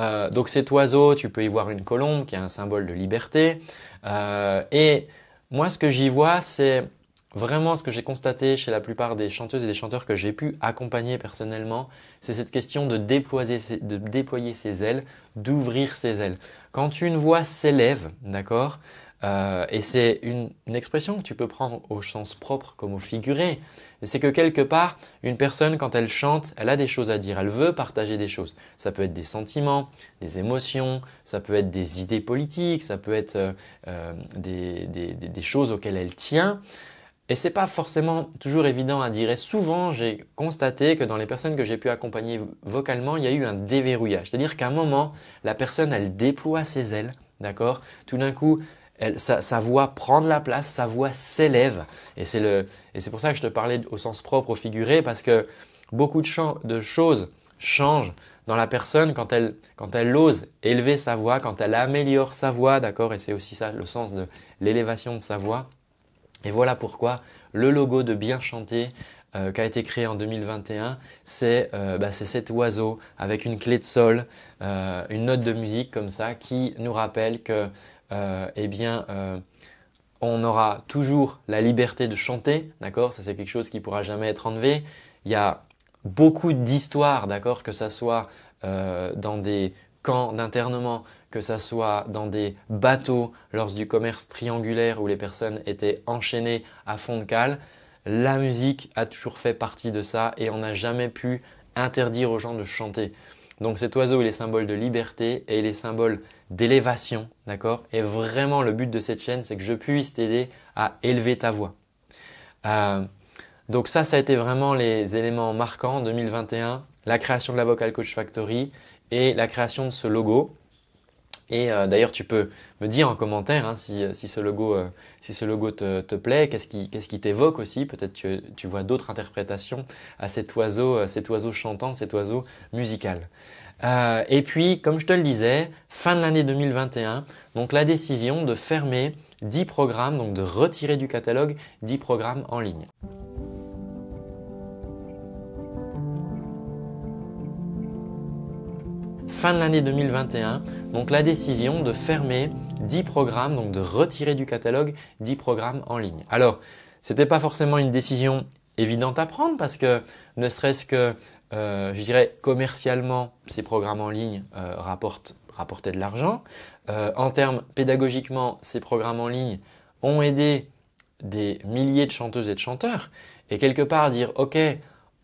euh, donc cet oiseau, tu peux y voir une colombe qui est un symbole de liberté. Euh, et moi, ce que j'y vois, c'est vraiment ce que j'ai constaté chez la plupart des chanteuses et des chanteurs que j'ai pu accompagner personnellement, c'est cette question de déployer de déployer ses ailes, d'ouvrir ses ailes. Quand une voix s'élève, d'accord, euh, et c'est une, expression que tu peux prendre au sens propre comme au figuré. C'est que quelque part, une personne, quand elle chante, elle a des choses à dire, elle veut partager des choses. Ça peut être des sentiments, des émotions, ça peut être des idées politiques, ça peut être euh, euh, des, des, choses auxquelles elle tient. Et n'est pas forcément toujours évident à dire. Et souvent, j'ai constaté que dans les personnes que j'ai pu accompagner vocalement, il y a eu un déverrouillage. C'est-à-dire qu'à un moment, la personne, elle déploie ses ailes, d'accord Tout d'un coup, sa, voix prend de la place, sa voix s'élève. Et c'est, le, et c'est pour ça que je te parlais au sens propre, au figuré, parce que beaucoup de, de choses changent dans la personne quand elle, quand elle ose élever sa voix, quand elle améliore sa voix, d'accord Et c'est aussi ça le sens de l'élévation de sa voix. Et voilà pourquoi le logo de Bien Chanter, euh, qui a été créé en 2021, euh, bah, c'est cet oiseau avec une clé de sol, euh, une note de musique comme ça, qui nous rappelle que euh, eh bien, euh, on aura toujours la liberté de chanter, d'accord Ça, c'est quelque chose qui ne pourra jamais être enlevé. Il y a beaucoup d'histoires, d'accord Que ça soit euh, dans des camps d'internement, que ça soit dans des bateaux lors du commerce triangulaire où les personnes étaient enchaînées à fond de cale. La musique a toujours fait partie de ça et on n'a jamais pu interdire aux gens de chanter. Donc cet oiseau, il est symbole de liberté et il est symbole d'élévation, d'accord Et vraiment, le but de cette chaîne, c'est que je puisse t'aider à élever ta voix. Euh, donc ça, ça a été vraiment les éléments marquants 2021, la création de la Vocal Coach Factory et la création de ce logo. Et euh, d'ailleurs, tu peux me dire en commentaire hein, euh, si, ce logo, te, plaît, qu'est-ce qui t'évoque aussi. Peut-être que tu vois d'autres interprétations à cet oiseau, cet oiseau chantant, cet oiseau musical. Euh, et puis, comme je te le disais, fin de l'année 2021, donc la décision de fermer 10 programmes, donc de retirer du catalogue 10 programmes en ligne. fin de l'année 2021, donc la décision de fermer 10 programmes, donc de retirer du catalogue 10 programmes en ligne. Alors, ce n'était pas forcément une décision évidente à prendre parce que ne serait-ce que, euh, je dirais, commercialement, ces programmes en ligne euh, rapportent, rapportaient de l'argent. Euh, en termes pédagogiquement, ces programmes en ligne ont aidé des milliers de chanteuses et de chanteurs. Et quelque part, dire, OK,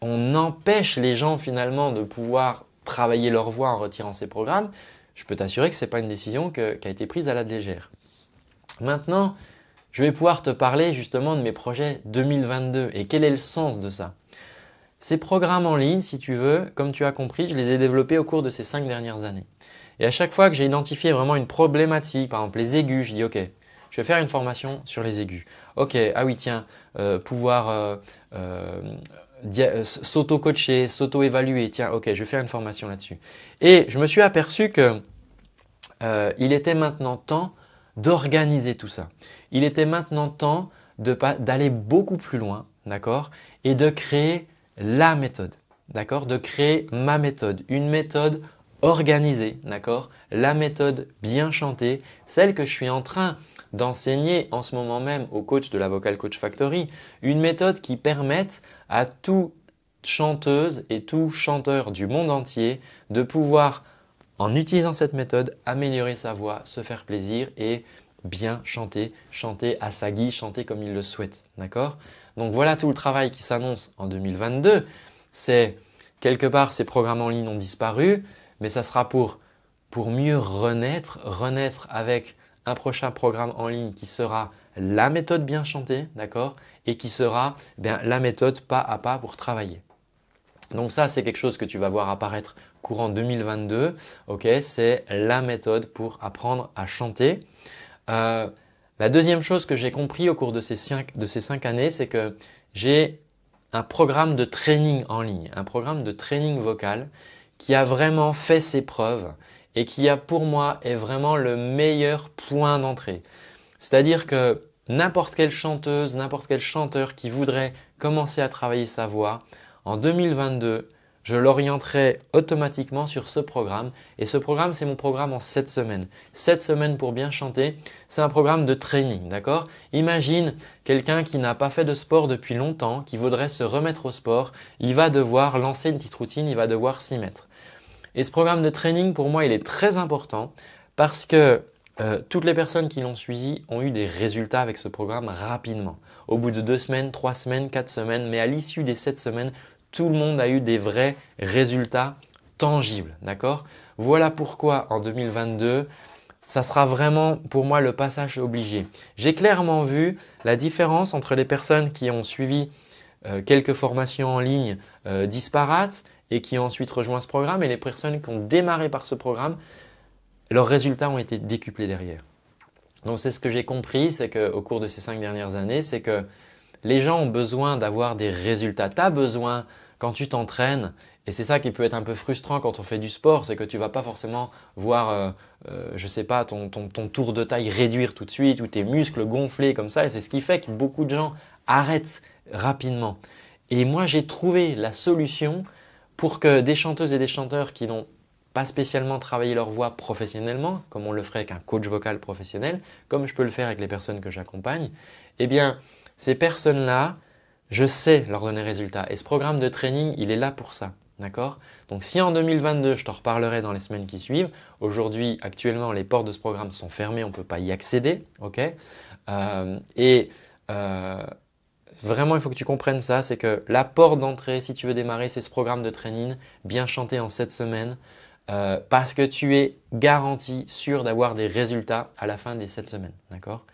on empêche les gens finalement de pouvoir travailler leur voix en retirant ces programmes, je peux t'assurer que ce n'est pas une décision qui a été prise à la légère. Maintenant, je vais pouvoir te parler justement de mes projets 2022 et quel est le sens de ça. Ces programmes en ligne, si tu veux, comme tu as compris, je les ai développés au cours de ces cinq dernières années. Et à chaque fois que j'ai identifié vraiment une problématique, par exemple les aigus, je dis ok, je vais faire une formation sur les aigus. Ok, ah oui tiens, euh, pouvoir euh, euh, euh, s'auto-coacher, s'auto-évaluer. Tiens, ok, je vais faire une formation là-dessus. Et je me suis aperçu que euh, il était maintenant temps d'organiser tout ça. Il était maintenant temps d'aller beaucoup plus loin, d'accord, et de créer la méthode, d'accord, de créer ma méthode, une méthode organisée, d'accord, la méthode bien chantée, celle que je suis en train d'enseigner en ce moment même au coach de la Vocal Coach Factory, une méthode qui permette à toute chanteuse et tout chanteur du monde entier de pouvoir, en utilisant cette méthode, améliorer sa voix, se faire plaisir et bien chanter, chanter à sa guise, chanter comme il le souhaite. D'accord Donc voilà tout le travail qui s'annonce en 2022. C'est quelque part ces programmes en ligne ont disparu, mais ça sera pour pour mieux renaître, renaître avec un prochain programme en ligne qui sera la méthode bien chantée, d'accord Et qui sera ben, la méthode pas à pas pour travailler. Donc ça, c'est quelque chose que tu vas voir apparaître courant 2022. Ok, c'est la méthode pour apprendre à chanter. Euh, la deuxième chose que j'ai compris au cours de ces cinq, de ces années, c'est que j'ai un programme de training en ligne, un programme de training vocal qui a vraiment fait ses preuves et qui a pour moi est vraiment le meilleur point d'entrée. C'est-à-dire que n'importe quelle chanteuse, n'importe quel chanteur qui voudrait commencer à travailler sa voix, en 2022, je l'orienterai automatiquement sur ce programme. Et ce programme, c'est mon programme en 7 semaines. 7 semaines pour bien chanter, c'est un programme de training, d'accord Imagine quelqu'un qui n'a pas fait de sport depuis longtemps, qui voudrait se remettre au sport, il va devoir lancer une petite routine, il va devoir s'y mettre. Et ce programme de training, pour moi, il est très important parce que euh, toutes les personnes qui l'ont suivi ont eu des résultats avec ce programme rapidement. Au bout de deux semaines, trois semaines, quatre semaines, mais à l'issue des sept semaines, tout le monde a eu des vrais résultats tangibles. D'accord Voilà pourquoi en 2022, ça sera vraiment pour moi le passage obligé. J'ai clairement vu la différence entre les personnes qui ont suivi euh, quelques formations en ligne euh, disparates et qui ont ensuite rejoint ce programme et les personnes qui ont démarré par ce programme leurs résultats ont été décuplés derrière. Donc c'est ce que j'ai compris, c'est qu'au cours de ces cinq dernières années, c'est que les gens ont besoin d'avoir des résultats. Tu as besoin, quand tu t'entraînes, et c'est ça qui peut être un peu frustrant quand on fait du sport, c'est que tu ne vas pas forcément voir, je euh, ne euh, je sais pas, ton, ton, ton, tour de taille réduire tout de suite, ou tes muscles gonflés comme ça, et c'est ce qui fait que beaucoup de gens arrêtent rapidement. Et moi j'ai trouvé la solution pour que des chanteuses et des chanteurs qui n'ont pas spécialement travailler leur voix professionnellement, comme on le ferait avec un coach vocal professionnel, comme je peux le faire avec les personnes que j'accompagne, et eh bien, ces personnes-là, je sais leur donner résultat. Et ce programme de training, il est là pour ça. D'accord Donc si en 2022, je t'en reparlerai dans les semaines qui suivent, aujourd'hui, actuellement, les portes de ce programme sont fermées, on ne peut pas y accéder, ok euh, Et euh, vraiment, il faut que tu comprennes ça, c'est que la porte d'entrée, si tu veux démarrer, c'est ce programme de training, bien chanté en sept semaines. Euh, parce que tu es garanti, sûr d'avoir des résultats à la fin des 7 semaines. D'accord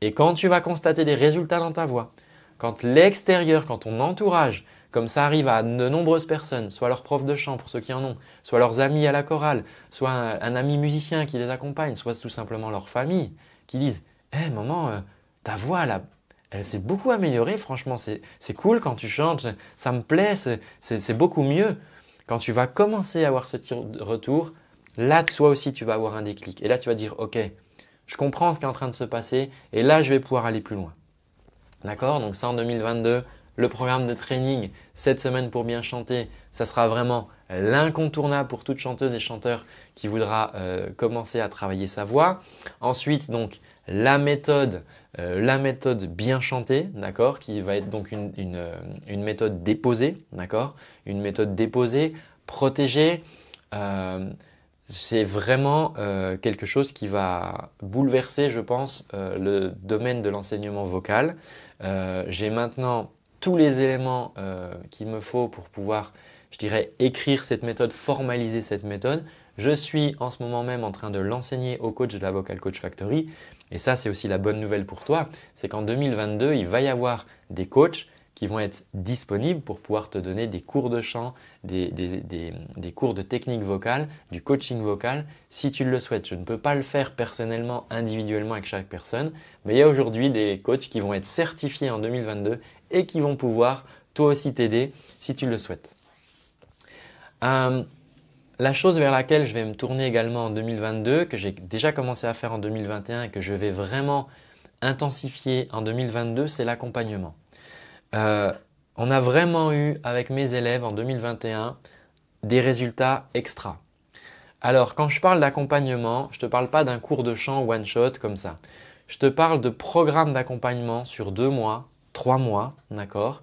Et quand tu vas constater des résultats dans ta voix, quand l'extérieur, quand ton entourage, comme ça arrive à de nombreuses personnes, soit leurs profs de chant pour ceux qui en ont, soit leurs amis à la chorale, soit un, ami musicien qui les accompagne, soit tout simplement leur famille, qui disent Hé eh, maman, euh, ta voix là, elle s'est beaucoup améliorée, franchement, c'est cool quand tu chantes, ça me plaît, c'est beaucoup mieux. Quand tu vas commencer à avoir ce retour, là, toi aussi, tu vas avoir un déclic. Et là, tu vas dire, OK, je comprends ce qui est en train de se passer et là, je vais pouvoir aller plus loin. D'accord Donc ça, en 2022, le programme de training cette semaine pour bien chanter, ça sera vraiment l'incontournable pour toute chanteuse et chanteur qui voudra euh, commencer à travailler sa voix. Ensuite, donc, la méthode, euh, la méthode bien chantée, d'accord, qui va être donc une, euh, méthode déposée, d'accord, une méthode déposée, protégée. Euh, c'est vraiment quelque chose qui va bouleverser, je pense, le domaine de l'enseignement vocal. J'ai maintenant tous les éléments qu'il me faut pour pouvoir, je dirais, écrire cette méthode, formaliser cette méthode. Je suis en ce moment même en train de l'enseigner au coach de la Vocal Coach Factory. Et ça, c'est aussi la bonne nouvelle pour toi, c'est qu'en 2022, il va y avoir des coachs qui vont être disponibles pour pouvoir te donner des cours de chant, des, cours de technique vocale, du coaching vocal, si tu le souhaites. Je ne peux pas le faire personnellement, individuellement avec chaque personne, mais il y a aujourd'hui des coachs qui vont être certifiés en 2022 et qui vont pouvoir toi aussi t'aider si tu le souhaites. Euh, la chose vers laquelle je vais me tourner également en 2022, que j'ai déjà commencé à faire en 2021 et que je vais vraiment intensifier en 2022, c'est l'accompagnement. Euh, on a vraiment eu avec mes élèves en 2021 des résultats extra. Alors quand je parle d'accompagnement, je ne te parle pas d'un cours de chant one shot comme ça. Je te parle de programme d'accompagnement sur deux mois, trois mois, d'accord,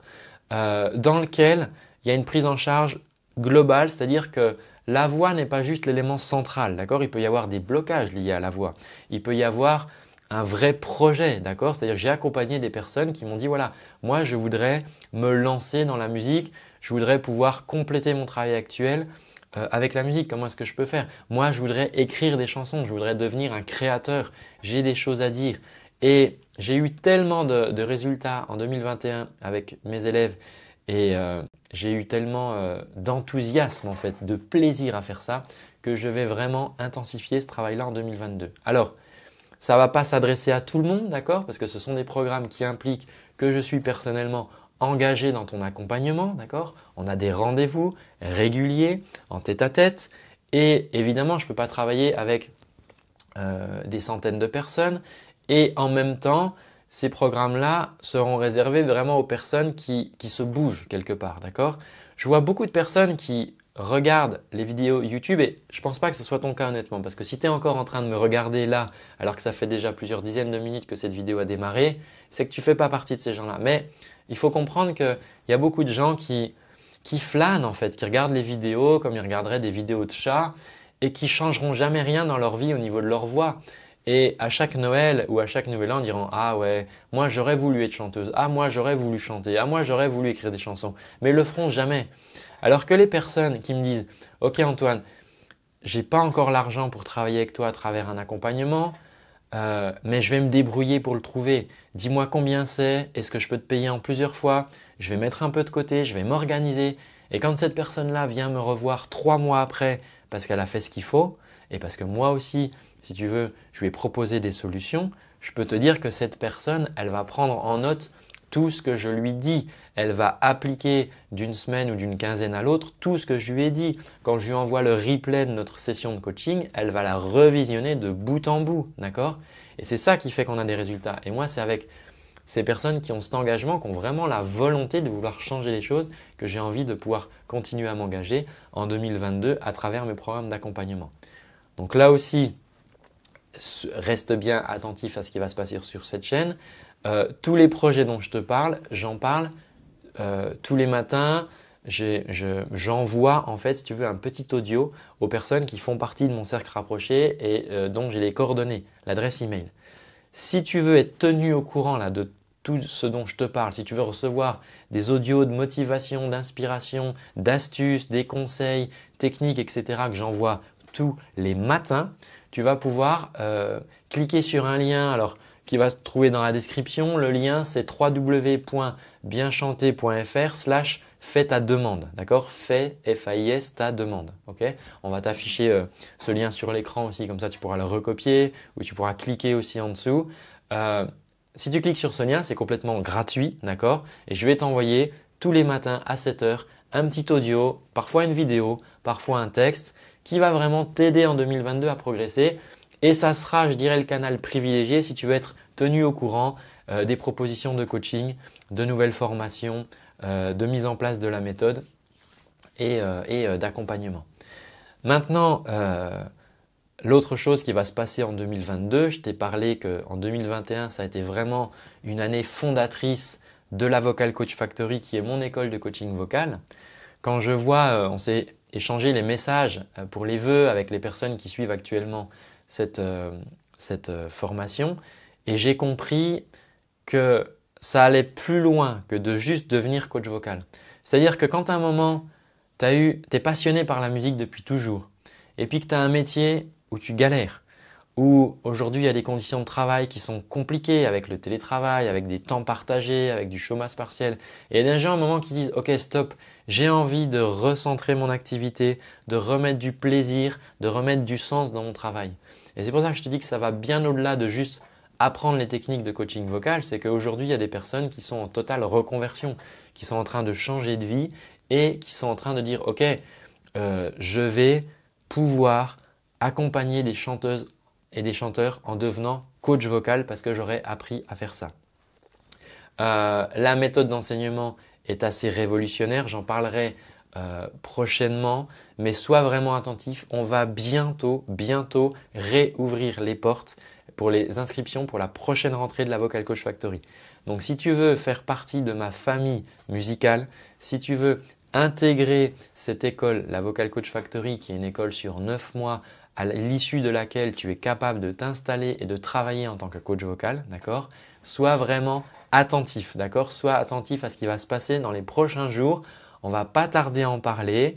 euh, dans lequel il y a une prise en charge globale, c'est-à-dire que la voix n'est pas juste l'élément central, d'accord Il peut y avoir des blocages liés à la voix. Il peut y avoir un vrai projet, d'accord C'est-à-dire j'ai accompagné des personnes qui m'ont dit voilà, moi je voudrais me lancer dans la musique, je voudrais pouvoir compléter mon travail actuel euh, avec la musique, comment est-ce que je peux faire Moi je voudrais écrire des chansons, je voudrais devenir un créateur, j'ai des choses à dire. Et j'ai eu tellement de, résultats en 2021 avec mes élèves et euh, j'ai eu tellement euh, d'enthousiasme en fait, de plaisir à faire ça, que je vais vraiment intensifier ce travail-là en 2022. Alors, ça ne va pas s'adresser à tout le monde, d'accord Parce que ce sont des programmes qui impliquent que je suis personnellement engagé dans ton accompagnement, d'accord On a des rendez-vous réguliers, en tête-à-tête. et évidemment, je ne peux pas travailler avec euh, des centaines de personnes et en même temps ces programmes-là seront réservés vraiment aux personnes qui, se bougent quelque part, d'accord Je vois beaucoup de personnes qui regardent les vidéos YouTube et je ne pense pas que ce soit ton cas honnêtement parce que si tu es encore en train de me regarder là alors que ça fait déjà plusieurs dizaines de minutes que cette vidéo a démarré, c'est que tu ne fais pas partie de ces gens-là. Mais il faut comprendre qu'il y a beaucoup de gens qui, flânent en fait, qui regardent les vidéos comme ils regarderaient des vidéos de chats et qui changeront jamais rien dans leur vie au niveau de leur voix. Et à chaque Noël ou à chaque Nouvel An, en diront ah ouais, moi j'aurais voulu être chanteuse, ah moi j'aurais voulu chanter, ah moi j'aurais voulu écrire des chansons, mais le feront jamais. Alors que les personnes qui me disent ok Antoine, j'ai pas encore l'argent pour travailler avec toi à travers un accompagnement, euh, mais je vais me débrouiller pour le trouver. Dis-moi combien c'est, est-ce que je peux te payer en plusieurs fois, je vais mettre un peu de côté, je vais m'organiser. Et quand cette personne-là vient me revoir trois mois après parce qu'elle a fait ce qu'il faut, et parce que moi aussi si tu veux, je lui ai proposé des solutions, je peux te dire que cette personne, elle va prendre en note tout ce que je lui dis. Elle va appliquer d'une semaine ou d'une quinzaine à l'autre tout ce que je lui ai dit. Quand je lui envoie le replay de notre session de coaching, elle va la revisionner de bout en bout, d'accord Et c'est ça qui fait qu'on a des résultats. Et moi, c'est avec ces personnes qui ont cet engagement, qui ont vraiment la volonté de vouloir changer les choses, que j'ai envie de pouvoir continuer à m'engager en 2022 à travers mes programmes d'accompagnement. Donc là aussi, reste bien attentif à ce qui va se passer sur cette chaîne. Euh, tous les projets dont je te parle, j'en parle euh, tous les matins. J'envoie en fait, si tu veux, un petit audio aux personnes qui font partie de mon cercle rapproché et euh, dont j'ai les coordonnées, l'adresse email. Si tu veux être tenu au courant là, de tout ce dont je te parle, si tu veux recevoir des audios de motivation, d'inspiration, d'astuces, des conseils, techniques, etc., que j'envoie tous les matins, tu vas pouvoir euh, cliquer sur un lien qui va se trouver dans la description. Le lien, c'est wwwbienchantéfr slash fais ta demande, d'accord Fais, F-A-I-S, ta demande, On va t'afficher euh, ce lien sur l'écran aussi, comme ça tu pourras le recopier ou tu pourras cliquer aussi en dessous. Euh, si tu cliques sur ce lien, c'est complètement gratuit, d'accord Et je vais t'envoyer tous les matins à 7 heures un petit audio, parfois une vidéo, parfois un texte qui va vraiment t'aider en 2022 à progresser. Et ça sera, je dirais, le canal privilégié si tu veux être tenu au courant euh, des propositions de coaching, de nouvelles formations, euh, de mise en place de la méthode et, euh, et d'accompagnement. Maintenant, l'autre chose qui va se passer en 2022, je t'ai parlé qu'en 2021, ça a été vraiment une année fondatrice de la Vocal Coach Factory qui est mon école de coaching vocal. Quand je vois, on sait échanger les messages euh, pour les vœux avec les personnes qui suivent actuellement cette, euh, euh, formation et j'ai compris que ça allait plus loin que de juste devenir coach vocal. C'est-à-dire que quand à un moment, tu es passionné par la musique depuis toujours et puis que tu as un métier où tu galères, où aujourd'hui il y a des conditions de travail qui sont compliquées avec le télétravail, avec des temps partagés, avec du chômage partiel, et il y a des gens à un moment qui disent OK, stop, j'ai envie de recentrer mon activité, de remettre du plaisir, de remettre du sens dans mon travail. Et c'est pour ça que je te dis que ça va bien au-delà de juste apprendre les techniques de coaching vocal, c'est qu'aujourd'hui, il y a des personnes qui sont en totale reconversion, qui sont en train de changer de vie et qui sont en train de dire, OK, euh, je vais pouvoir accompagner des chanteuses et des chanteurs en devenant coach vocal parce que j'aurais appris à faire ça. Euh, la méthode d'enseignement est assez révolutionnaire. J'en parlerai euh, prochainement, mais sois vraiment attentif. On va bientôt, bientôt réouvrir les portes pour les inscriptions pour la prochaine rentrée de la Vocal Coach Factory. Donc si tu veux faire partie de ma famille musicale, si tu veux intégrer cette école, la Vocal Coach Factory, qui est une école sur 9 mois, à l'issue de laquelle tu es capable de t'installer et de travailler en tant que coach vocal, d'accord Sois vraiment attentif, d'accord Sois attentif à ce qui va se passer dans les prochains jours. On va pas tarder à en parler.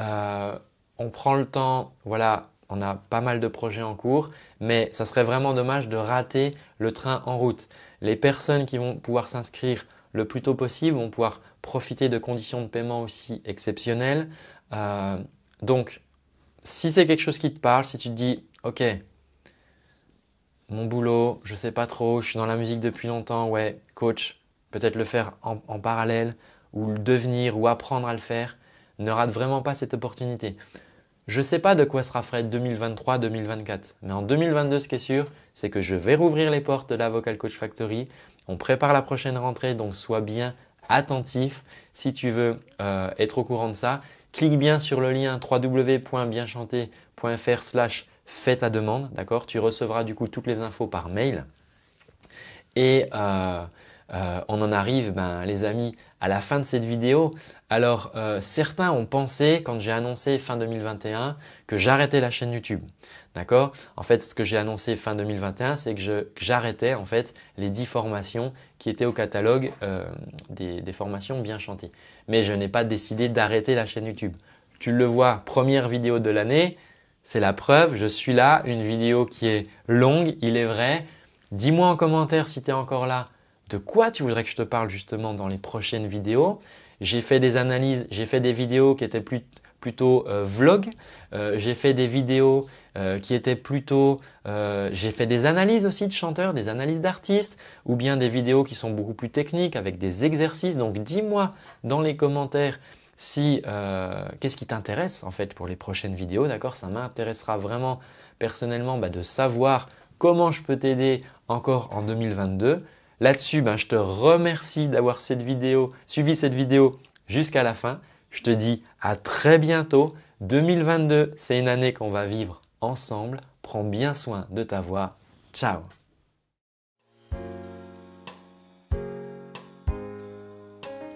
Euh, on prend le temps, voilà, on a pas mal de projets en cours, mais ça serait vraiment dommage de rater le train en route. Les personnes qui vont pouvoir s'inscrire le plus tôt possible vont pouvoir profiter de conditions de paiement aussi exceptionnelles. Euh, donc, si c'est quelque chose qui te parle, si tu te dis, ok, mon boulot, je sais pas trop, je suis dans la musique depuis longtemps, ouais, coach, peut-être le faire en, parallèle, ou le devenir, ou apprendre à le faire, ne rate vraiment pas cette opportunité. Je ne sais pas de quoi sera frais 2023-2024, mais en 2022, ce qui est sûr, c'est que je vais rouvrir les portes de la Vocal Coach Factory. On prépare la prochaine rentrée, donc sois bien attentif si tu veux euh, être au courant de ça. Clique bien sur le lien www.bienchanter.fr slash fais ta demande, d'accord Tu recevras du coup toutes les infos par mail. Et euh, euh, on en arrive, ben, les amis, à la fin de cette vidéo. Alors, euh, certains ont pensé, quand j'ai annoncé fin 2021, que j'arrêtais la chaîne YouTube. D'accord En fait, ce que j'ai annoncé fin 2021, c'est que j'arrêtais en fait les 10 formations qui étaient au catalogue des, des, formations bien chantées. Mais je n'ai pas décidé d'arrêter la chaîne YouTube. Tu le vois, première vidéo de l'année, c'est la preuve, je suis là, une vidéo qui est longue, il est vrai. Dis-moi en commentaire si tu es encore là, de quoi tu voudrais que je te parle justement dans les prochaines vidéos. J'ai fait des analyses, j'ai fait des vidéos qui étaient plutôt vlogs, euh, vlog, euh, j'ai fait des vidéos euh, qui étaient plutôt... j'ai fait des analyses aussi de chanteurs, des analyses d'artistes, ou bien des vidéos qui sont beaucoup plus techniques avec des exercices. Donc dis-moi dans les commentaires si euh, qu'est-ce qui t'intéresse en fait pour les prochaines vidéos, d'accord Ça m'intéressera vraiment personnellement bah, de savoir comment je peux t'aider encore en 2022. Là-dessus, bah, je te remercie d'avoir cette vidéo, suivi cette vidéo jusqu'à la fin. Je te dis à très bientôt. 2022, c'est une année qu'on va vivre ensemble. Prends bien soin de ta voix. Ciao